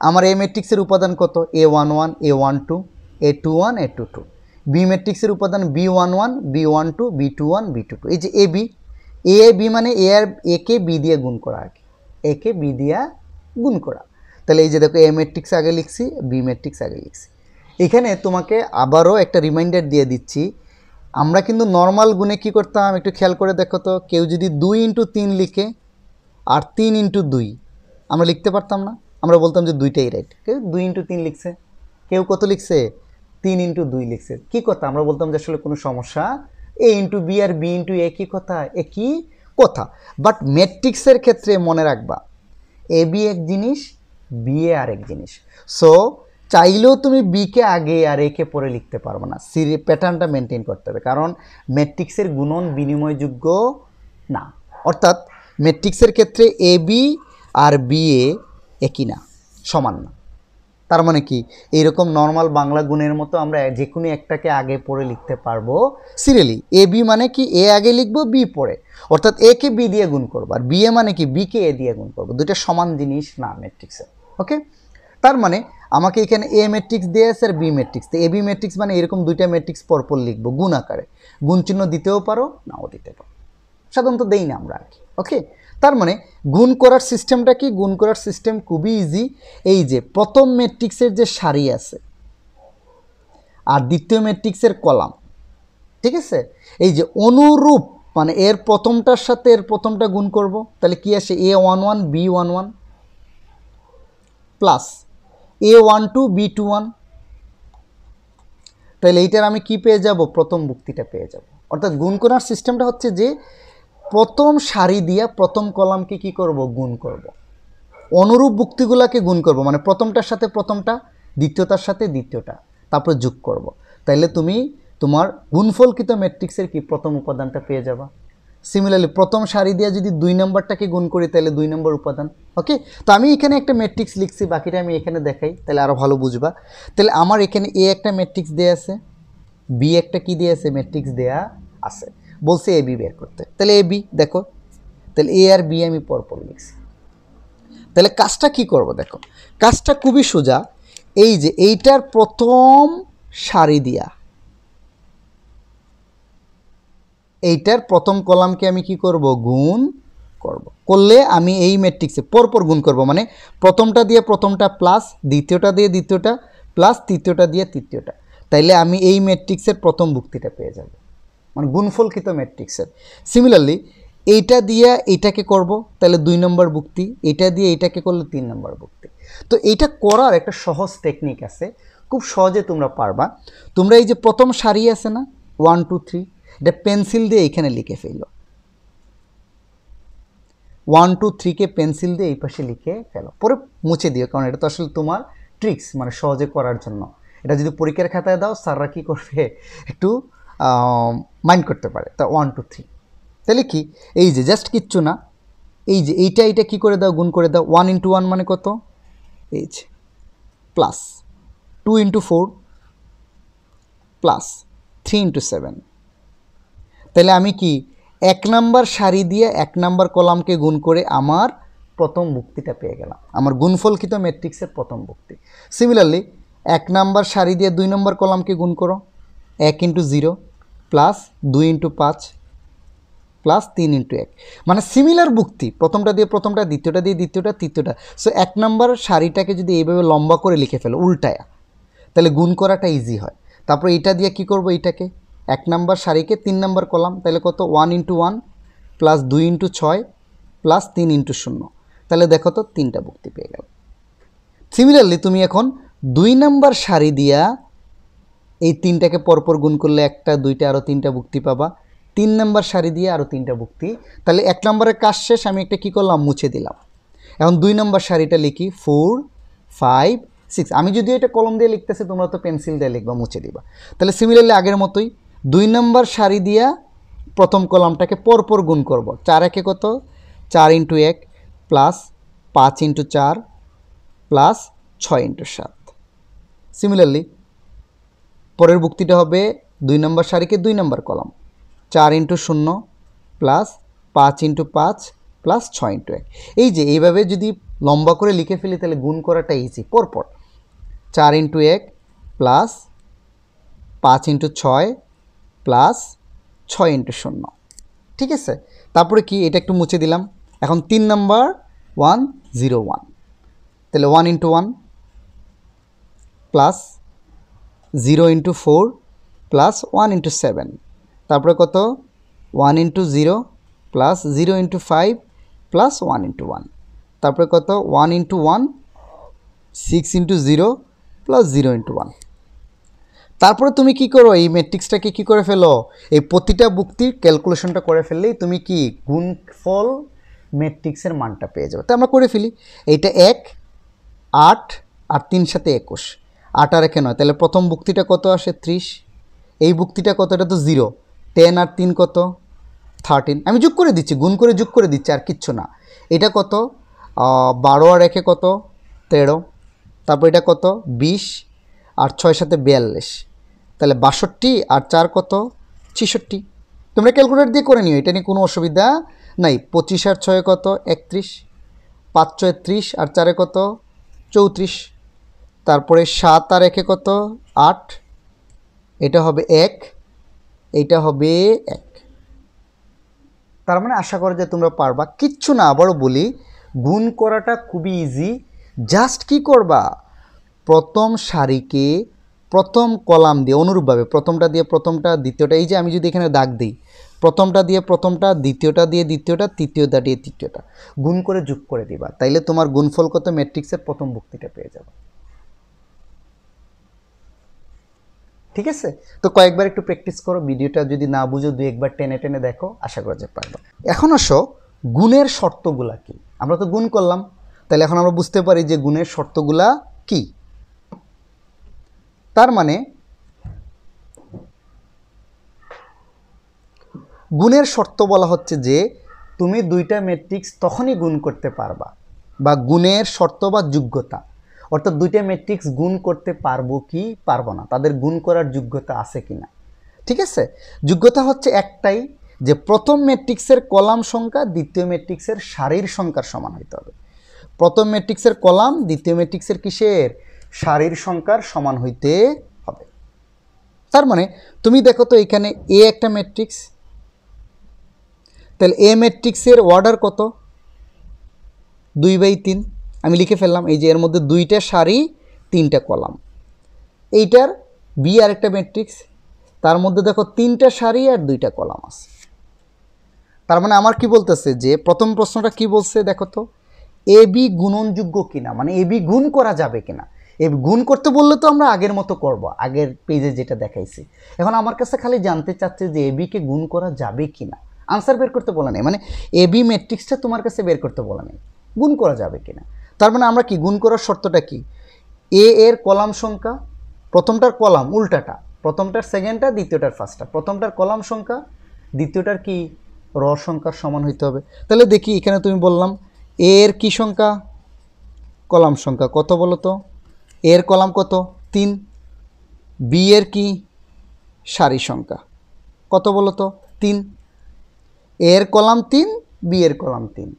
আমার এ ম্যাট্রিক্সের উপাদান কত A one one A one two A two one A two two B ম্যাট্রিক্সের উপাদান B one one B one two B two one B two two এই যে এ বি এ বি মানে এ আর একে বি দিয়ে গুণ করা আর কি একে বি দিয়া গুণ করা তাহলে এই যে দেখো এ ম্যাট্রিক্স আগে লিখছি বি ম্যাট্রিক্স আগে লিখছি এখানে তোমাকে আবারও একটা রিমাইন্ডার দিয়ে দিচ্ছি আমরা কিন্তু নর্মাল গুণে কি করতাম একটু খেয়াল করে দেখো তো কেউ যদি দুই ইন্টু তিন লিখে আর তিন ইন্টু দুই আমরা লিখতে পারতাম না আমরা বলতাম যে দুইটাই রাইট কেউ দুই ইন্টু তিন লিখছে কেউ কত লিখছে তিন ইন্টু দুই লিখছে কী কথা আমরা বলতাম যে আসলে কোনো সমস্যা এ ইন্টু বি আর বি ইন্টু এ কী কথা এ কী কথা বাট ম্যাট্রিক্সের ক্ষেত্রে মনে রাখবা এ বি এক জিনিস বি এ আরেক জিনিস সো চাইলেও তুমি বিকে আগে আর একে পরে লিখতে পারবে না সিরি প্যাটার্নটা মেনটেন করতে হবে কারণ ম্যাট্রিক্সের গুণন বিনিময়যোগ্য না অর্থাৎ ম্যাট্রিক্সের ক্ষেত্রে এ বি আর বি এ একই না সমান না তার মানে কি এইরকম নর্মাল বাংলা গুণের মতো আমরা যে কোনো একটাকে আগে পড়ে লিখতে পারবো সিরিয়ালি এ বি মানে কি এ আগে লিখবো বি পড়ে অর্থাৎ এ কে বি দিয়ে গুণ করবো আর বি এ মানে কি বি কে এ দিয়ে গুণ করবো দুইটা সমান জিনিস না ম্যাট্রিক্সে ওকে তার মানে আমাকে এখানে এ ম্যাট্রিক্স দিয়েছে আর B matrix A B matrix মানে এরকম দুইটা ম্যাট্রিক্স পরপর লিখবো গুণ আকারে গুণ চিহ্ন দিতেও পারো নাও দিতে পারো সাধারণত দেই না আমরা আর কি ওকে তার মানে গুণ করার সিস্টেমটা কি গুণ করার সিস্টেম খুবই ইজি এই যে প্রথম ম্যাট্রিক্সের যে সারি আছে আর দ্বিতীয় ম্যাট্রিক্সের কলাম ঠিক আছে এই যে অনুরূপ মানে এর প্রথমটার সাথে এর প্রথমটা গুণ করব তাহলে কি আসে A one one B one one plus A one two B two one তাহলে এইটার আমি কি পেয়ে যাব প্রথম বুক্তিটা পেয়ে যাব অর্থাৎ গুণ করার সিস্টেমটা হচ্ছে যে প্রথম সারি দিয়া প্রথম কলামকে কি করব গুণ করব। অনুরূপ বুক্তিগুলাকে গুণ করব মানে প্রথমটার সাথে প্রথমটা দ্বিতীয়টার সাথে দ্বিতীয়টা তারপর যোগ করব। তাইলে তুমি তোমার গুণফলকিত ম্যাট্রিক্সের কি প্রথম উপাদানটা পেয়ে যাবা সিমিলারলি প্রথম সারি দিয়ে যদি দুই নম্বরটাকে গুণ করি তাহলে দুই নম্বর উপাদান ওকে তো আমি এখানে একটা ম্যাট্রিক্স লিখছি বাকিটা আমি এখানে দেখাই তাহলে আরও ভালো বুঝবা তাহলে আমার এখানে এ একটা ম্যাট্রিক্স দেয়া আছে বি একটা কি দিয়ে আছে ম্যাট্রিক্স দেয়া আছে বলছে এ বি বের করতে তাহলে এ বি দেখো তাহলে এ আর বি আমি পরপর লিখছি তাহলে কাজটা কি করব দেখো কাজটা খুবই সোজা এই যে এইটার প্রথম সারি দিয়া এইটার প্রথম কলামকে আমি কি করব গুণ করব করলে আমি এই ম্যাট্রিক্সে পরপর গুণ করব মানে প্রথমটা দিয়ে প্রথমটা প্লাস দ্বিতীয়টা দিয়ে দ্বিতীয়টা প্লাস তৃতীয়টা দিয়ে তৃতীয়টা তাইলে আমি এই ম্যাট্রিক্সের প্রথম ভুক্তিটা পেয়ে যাব মানে গুণফলকৃত ম্যাট্রিক্সের সিমিলারলি এইটা দিয়ে এটাকে করব তাহলে দুই নম্বর বুক্তি এটা দিয়ে এটাকে করলে তিন নম্বর বুক্তি তো এটা করার একটা সহজ টেকনিক আছে খুব সহজে তোমরা পারবা তোমরা এই যে প্রথম সারি আছে না ওয়ান টু থ্রি এটা পেন্সিল দিয়ে এখানে লিখে ফেলো ওয়ান টু থ্রিকে পেন্সিল দিয়ে এই পাশে লিখে ফেলো পরে মুছে দিও কারণ এটা তো আসলে তোমার ট্রিক্স মানে সহজে করার জন্য এটা যদি পরীক্ষার খাতায় দাও স্যাররা কী করবে একটু মাইন্ড করতে পারে তা ওয়ান টু থ্রি তাহলে কি এই যে জাস্ট কিচ্ছু না এই যে এইটা এইটা কী করে দাও গুণ করে দাও ওয়ান ইন্টু ওয়ান মানে কত এই যে plus two into four plus three into seven তাহলে আমি কি এক নাম্বার সারি দিয়ে এক নাম্বার কলামকে গুণ করে আমার প্রথম মুক্তিটা পেয়ে গেলাম আমার গুণফলকিত ম্যাট্রিক্সের প্রথম মুক্তি সিমিলারলি এক নাম্বার সারি দিয়ে দুই নম্বর কলামকে গুণ করো এক ইন্টু জিরো প্লাস দুই ইন্টু পাঁচ প্লাস তিন ইন্টু এক মানে সিমিলার বুক্তি প্রথমটা দিয়ে প্রথমটা দ্বিতীয়টা দিয়ে দ্বিতীয়টা তৃতীয়টা সো এক নম্বর শাড়িটাকে যদি এইভাবে লম্বা করে লিখে ফেলো উল্টায়া তাহলে গুণ করাটা ইজি হয় তারপর এটা দিয়ে কি করব এইটাকে এক নম্বর শাড়িকে তিন নম্বর কলাম তাহলে কত ওয়ান ইন্টু ওয়ান প্লাস দুই ইন্টু ছয় প্লাস তিন ইন্টু শূন্য তাহলে দেখো তো তিনটা বুক্তি পেয়ে গেল সিমিলারলি তুমি এখন দুই নম্বর শাড়ি দিয়া এই তিনটাকে পরপর গুণ করলে একটা দুইটা আরও তিনটা বুক্তি পাবা তিন নম্বর শাড়ি দিয়ে আরও তিনটা বুক্তি তাহলে এক নম্বরের কাজ শেষ আমি একটা কী করলাম মুছে দিলাম এখন দুই নম্বর শাড়িটা লিখি ফোর ফাইভ সিক্স আমি যদি এটা কলম দিয়ে লিখতেছি তোমরা তো পেন্সিল দিয়ে লিখবা মুছে দিবা তাহলে সিমিলারলি আগের মতোই দুই নম্বর শাড়ি দিয়া প্রথম কলামটাকে পরপর গুণ করব চার একে কত চার ইন্টু এক প্লাস পাঁচ ইন্টু চার প্লাস ছয় ইন্টু সাত সিমিলারলি পরের বুক্তিটা হবে দুই নম্বর সারিকে দুই নম্বর কলাম চার ইন্টু শূন্য প্লাস পাঁচ ইন্টু পাঁচ প্লাস ছয় ইন্টু এক এই যে এইভাবে যদি লম্বা করে লিখে ফেলি তাহলে গুণ করাটা ইজি পরপর চার ইন্টু এক প্লাস পাঁচ ইন্টু ছয় প্লাস ছয় ইন্টু শূন্য ঠিক আছে তারপরে কি এটা একটু মুছে দিলাম এখন তিন নাম্বার ওয়ান জিরো ওয়ান তাহলে one into one plus zero into four plus one into seven তারপরে কত one into zero plus zero into five plus one into one তারপরে কত one into one six into zero plus zero into one তারপরে তুমি কি করো এই ম্যাট্রিক্সটাকে কি করে ফেলো এই প্রতিটা বুক্তির ক্যালকুলেশনটা করে ফেললেই তুমি কি গুণফল ম্যাট্রিক্সের মানটা পেয়ে যাবে তো আমরা করে ফেলি এইটা এক আট আর তিন সাথে একুশ আটা রেখে নয় তাহলে প্রথম বুক্তিটা কত আসে ত্রিশ এই বুক্তিটা কত এটা তো জিরো টেন আর তিন কত থার্টিন আমি যোগ করে দিচ্ছি গুণ করে যোগ করে দিচ্ছি আর কিচ্ছু না এটা কত বারো আর একে কত তেরো তারপর এটা কত বিশ আর ছয় সাথে বিয়াল্লিশ তাহলে বাষট্টি আর চার কত ছিষট্টি তোমরা ক্যালকুলেট দিয়ে করে নিও এটা নিয়ে কোনো অসুবিধা নাই পঁচিশ আর ছয় কত একত্রিশ পাঁচ ছয় ত্রিশ আর চারে কত চৌত্রিশ তারপরে সাত আর একে কত আট এটা হবে এক এটা হবে এক তার মানে আশা করে যে তোমরা পারবা কিচ্ছু না আবারও বলি গুণ করাটা খুবই ইজি জাস্ট কি করবা প্রথম সারিকে প্রথম কলাম দিয়ে অনুরূপভাবে প্রথমটা দিয়ে প্রথমটা দ্বিতীয়টা এই যে আমি যদি এখানে দাগ দিই প্রথমটা দিয়ে প্রথমটা দ্বিতীয়টা দিয়ে দ্বিতীয়টা তৃতীয়টা দিয়ে তৃতীয়টা গুণ করে যোগ করে দিবা তাইলে তোমার গুণফল কত ম্যাট্রিক্সের প্রথম ভক্তিটা পেয়ে যাবা ঠিক আছে তো কয়েকবার একটু প্র্যাকটিস করো ভিডিওটা যদি না বুঝো দু একবার টেনে টেনে দেখো আশা করা যে পারবো এখন আসো গুণের শর্তগুলা কি আমরা তো গুণ করলাম তাহলে এখন আমরা বুঝতে পারি যে গুণের শর্তগুলা কি তার মানে গুণের শর্ত বলা হচ্ছে যে তুমি দুইটা ম্যাট্রিক্স তখনই গুণ করতে পারবা বা গুণের শর্ত বা যোগ্যতা অর্থাৎ দুইটা ম্যাট্রিক্স গুণ করতে পারবো কি পারবো না তাদের গুণ করার যোগ্যতা আছে কি না ঠিক আছে যোগ্যতা হচ্ছে একটাই যে প্রথম ম্যাট্রিক্সের কলাম সংখ্যা দ্বিতীয় ম্যাট্রিক্সের সারির সংখ্যার সমান হইতে হবে প্রথম ম্যাট্রিক্সের কলাম দ্বিতীয় ম্যাট্রিক্সের কিসের সারির সংখ্যার সমান হইতে হবে তার মানে তুমি দেখো তো এখানে এ একটা ম্যাট্রিক্স তাহলে এ ম্যাট্রিক্সের অর্ডার কত দুই বাই তিন আমি লিখে ফেললাম এই যে এর মধ্যে দুইটা সারি তিনটা কলাম এইটার বি আর একটা ম্যাট্রিক্স তার মধ্যে দেখো তিনটা সারি আর দুইটা কলাম আছে তার মানে আমার কি বলতেছে যে প্রথম প্রশ্নটা কি বলছে দেখো তো এ বি গুণনযোগ্য কিনা মানে এ বি গুণ করা যাবে কিনা এ গুণ করতে বললে তো আমরা আগের মতো করব আগের পেজে যেটা দেখাইছি এখন আমার কাছে খালি জানতে চাচ্ছে যে এ বিকে গুণ করা যাবে কি না আনসার বের করতে বলা নেই মানে এ বি ম্যাট্রিক্সটা তোমার কাছে বের করতে বলা নেই গুণ করা যাবে কিনা তার মানে আমরা কি গুণ করার শর্তটা কি এ এর কলাম সংখ্যা প্রথমটার কলাম উল্টাটা প্রথমটার সেকেন্ডটা দ্বিতীয়টার ফার্স্টটা প্রথমটার কলাম সংখ্যা দ্বিতীয়টার কি র সংখ্যার সমান হইতে হবে তাহলে দেখি এখানে তুমি বললাম এ এর কী সংখ্যা কলাম সংখ্যা কত বলো তো এর কলাম কত তিন বি এর কি সারি সংখ্যা কত বলো তো তিন এর কলাম তিন বি এর কলাম তিন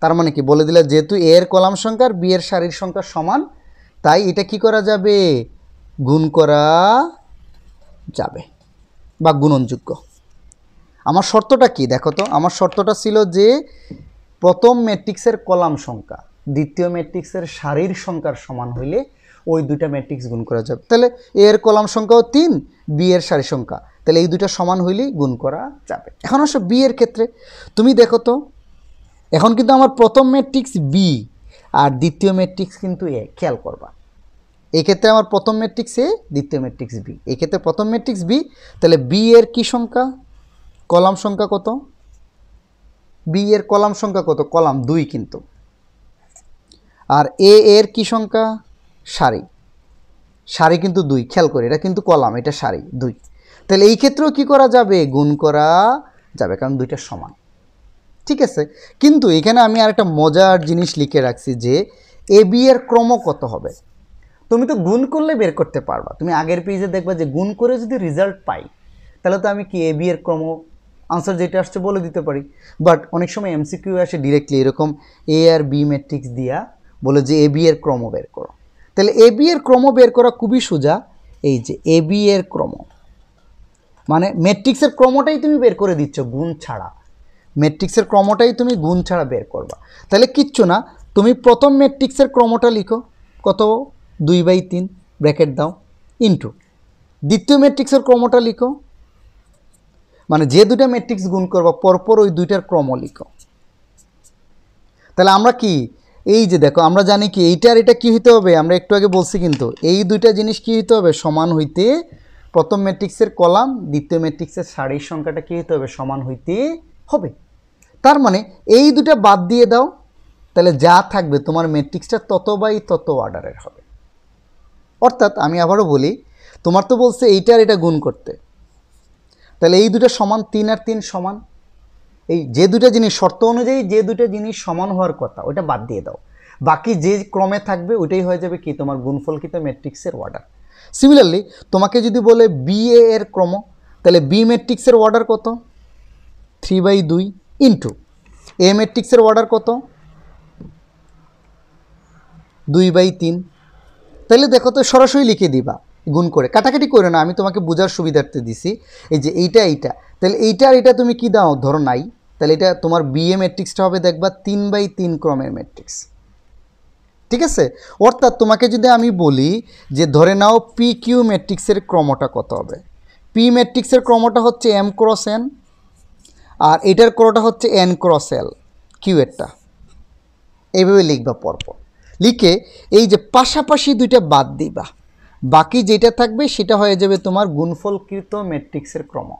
তার মানে কি বলে দিলে যেহেতু এ এর কলাম সংখ্যা আর বি এর সারির সংখ্যা সমান তাই এটা কি করা যাবে গুণ করা যাবে বা গুণনযোগ্য আমার শর্তটা কি দেখো তো আমার শর্তটা ছিল যে প্রথম ম্যাট্রিক্সের কলাম সংখ্যা দ্বিতীয় ম্যাট্রিক্সের সারির সংখ্যার সমান হইলে ওই দুইটা ম্যাট্রিক্স গুণ করা যাবে তাহলে এ এর কলাম সংখ্যাও তিন বি এর সারি সংখ্যা তাহলে এই দুইটা সমান হইলেই গুণ করা যাবে এখন আসো বি এর ক্ষেত্রে তুমি দেখো তো এখন কিন্তু আমার প্রথম ম্যাট্রিক্স বি আর দ্বিতীয় ম্যাট্রিক্স কিন্তু এ খেয়াল করবা এক্ষেত্রে আমার প্রথম ম্যাট্রিক্স এ দ্বিতীয় ম্যাট্রিক্স বি এক্ষেত্রে প্রথম ম্যাট্রিক্স বি তাহলে বি এর কী সংখ্যা কলাম সংখ্যা কত বি এর কলাম সংখ্যা কত কলাম দুই কিন্তু আর এ এর কী সংখ্যা সারি সারি কিন্তু দুই খেয়াল করি এটা কিন্তু কলাম এটা সারি দুই তাহলে এই ক্ষেত্রেও কী করা যাবে গুণ করা যাবে কারণ দুইটা সমান ঠিক আছে কিন্তু এখানে আমি আর একটা মজার জিনিস লিখে রাখছি যে এ বি এর ক্রম কত হবে তুমি তো গুণ করলে বের করতে পারবা তুমি আগের পেজে দেখবা যে গুণ করে যদি রেজাল্ট পাই তাহলে তো আমি কি এ বি এর ক্রম আনসার যেটা আসছে বলে দিতে পারি বাট অনেক সময় এমসিকিউ আসে ডিরেক্টলি এরকম এ আর বি ম্যাট্রিক্স দিয়া বলে যে এ বি এর ক্রম বের করো তাহলে এ বি এর ক্রম বের করা খুবই সোজা এই যে এ বি এর ক্রম মানে ম্যাট্রিক্সের ক্রমটাই তুমি বের করে দিচ্ছ গুণ ছাড়া ম্যাট্রিক্সের ক্রমটাই তুমি গুণ ছাড়া বের করবা তাহলে কিচ্ছু না তুমি প্রথম ম্যাট্রিক্সের ক্রমটা লিখো কত দুই বাই তিন ব্র্যাকেট দাও ইন্টু দ্বিতীয় ম্যাট্রিক্সের ক্রমটা লিখো মানে যে দুটা ম্যাট্রিক্স গুণ করবা পরপর ওই দুইটার ক্রম লিখো তাহলে আমরা কি এই যে দেখো আমরা জানি কি এইটার এটা কী হইতে হবে আমরা একটু আগে বলছি কিন্তু এই দুইটা জিনিস কী হইতে হবে সমান হইতে প্রথম ম্যাট্রিক্সের কলাম দ্বিতীয় ম্যাট্রিক্সের সারির সংখ্যাটা কী হইতে হবে সমান হইতে হবে তার মানে এই দুটা বাদ দিয়ে দাও তাহলে যা থাকবে তোমার ম্যাট্রিক্সটা তত বাই তত অর্ডারের হবে অর্থাৎ আমি আবারও বলি তোমার তো বলছে এইটার এটা গুণ করতে তাহলে এই দুটা সমান তিন আর তিন সমান এই যে দুটা জিনিস শর্ত অনুযায়ী যে দুটা জিনিস সমান হওয়ার কথা ওটা বাদ দিয়ে দাও বাকি যে ক্রমে থাকবে ওইটাই হয়ে যাবে কি তোমার গুণফলকৃত ম্যাট্রিক্সের অর্ডার সিমিলারলি তোমাকে যদি বলে বিএ এর ক্রম তাহলে বি ম্যাট্রিক্সের অর্ডার কত থ্রি বাই দুই ইন্টু এ ম্যাট্রিক্সের অর্ডার কত দুই বাই তিন তাহলে দেখো তো সরাসরি লিখে দিবা গুণ করে কাটাকাটি করে না আমি তোমাকে বোঝার সুবিধার্থে দিছি এই যে এইটা এইটা তাহলে এইটা আর এটা তুমি কি দাও ধরো নাই তাহলে এটা তোমার বিএ ম্যাট্রিক্সটা হবে দেখবা তিন বাই তিন ক্রমের ম্যাট্রিক্স ঠিক আছে অর্থাৎ তোমাকে যদি আমি বলি যে ধরে নাও পি কিউ ম্যাট্রিক্সের ক্রমটা কত হবে পি ম্যাট্রিক্সের ক্রমটা হচ্ছে এম ক্রস এন আর এটার কোনোটা হচ্ছে এন ক্রস এল কিউয়েরটা এইভাবে লিখবা পরপর লিখে এই যে পাশাপাশি দুইটা বাদ দিবা বাকি যেটা থাকবে সেটা হয়ে যাবে তোমার গুণফলকৃত ম্যাট্রিক্সের ক্রম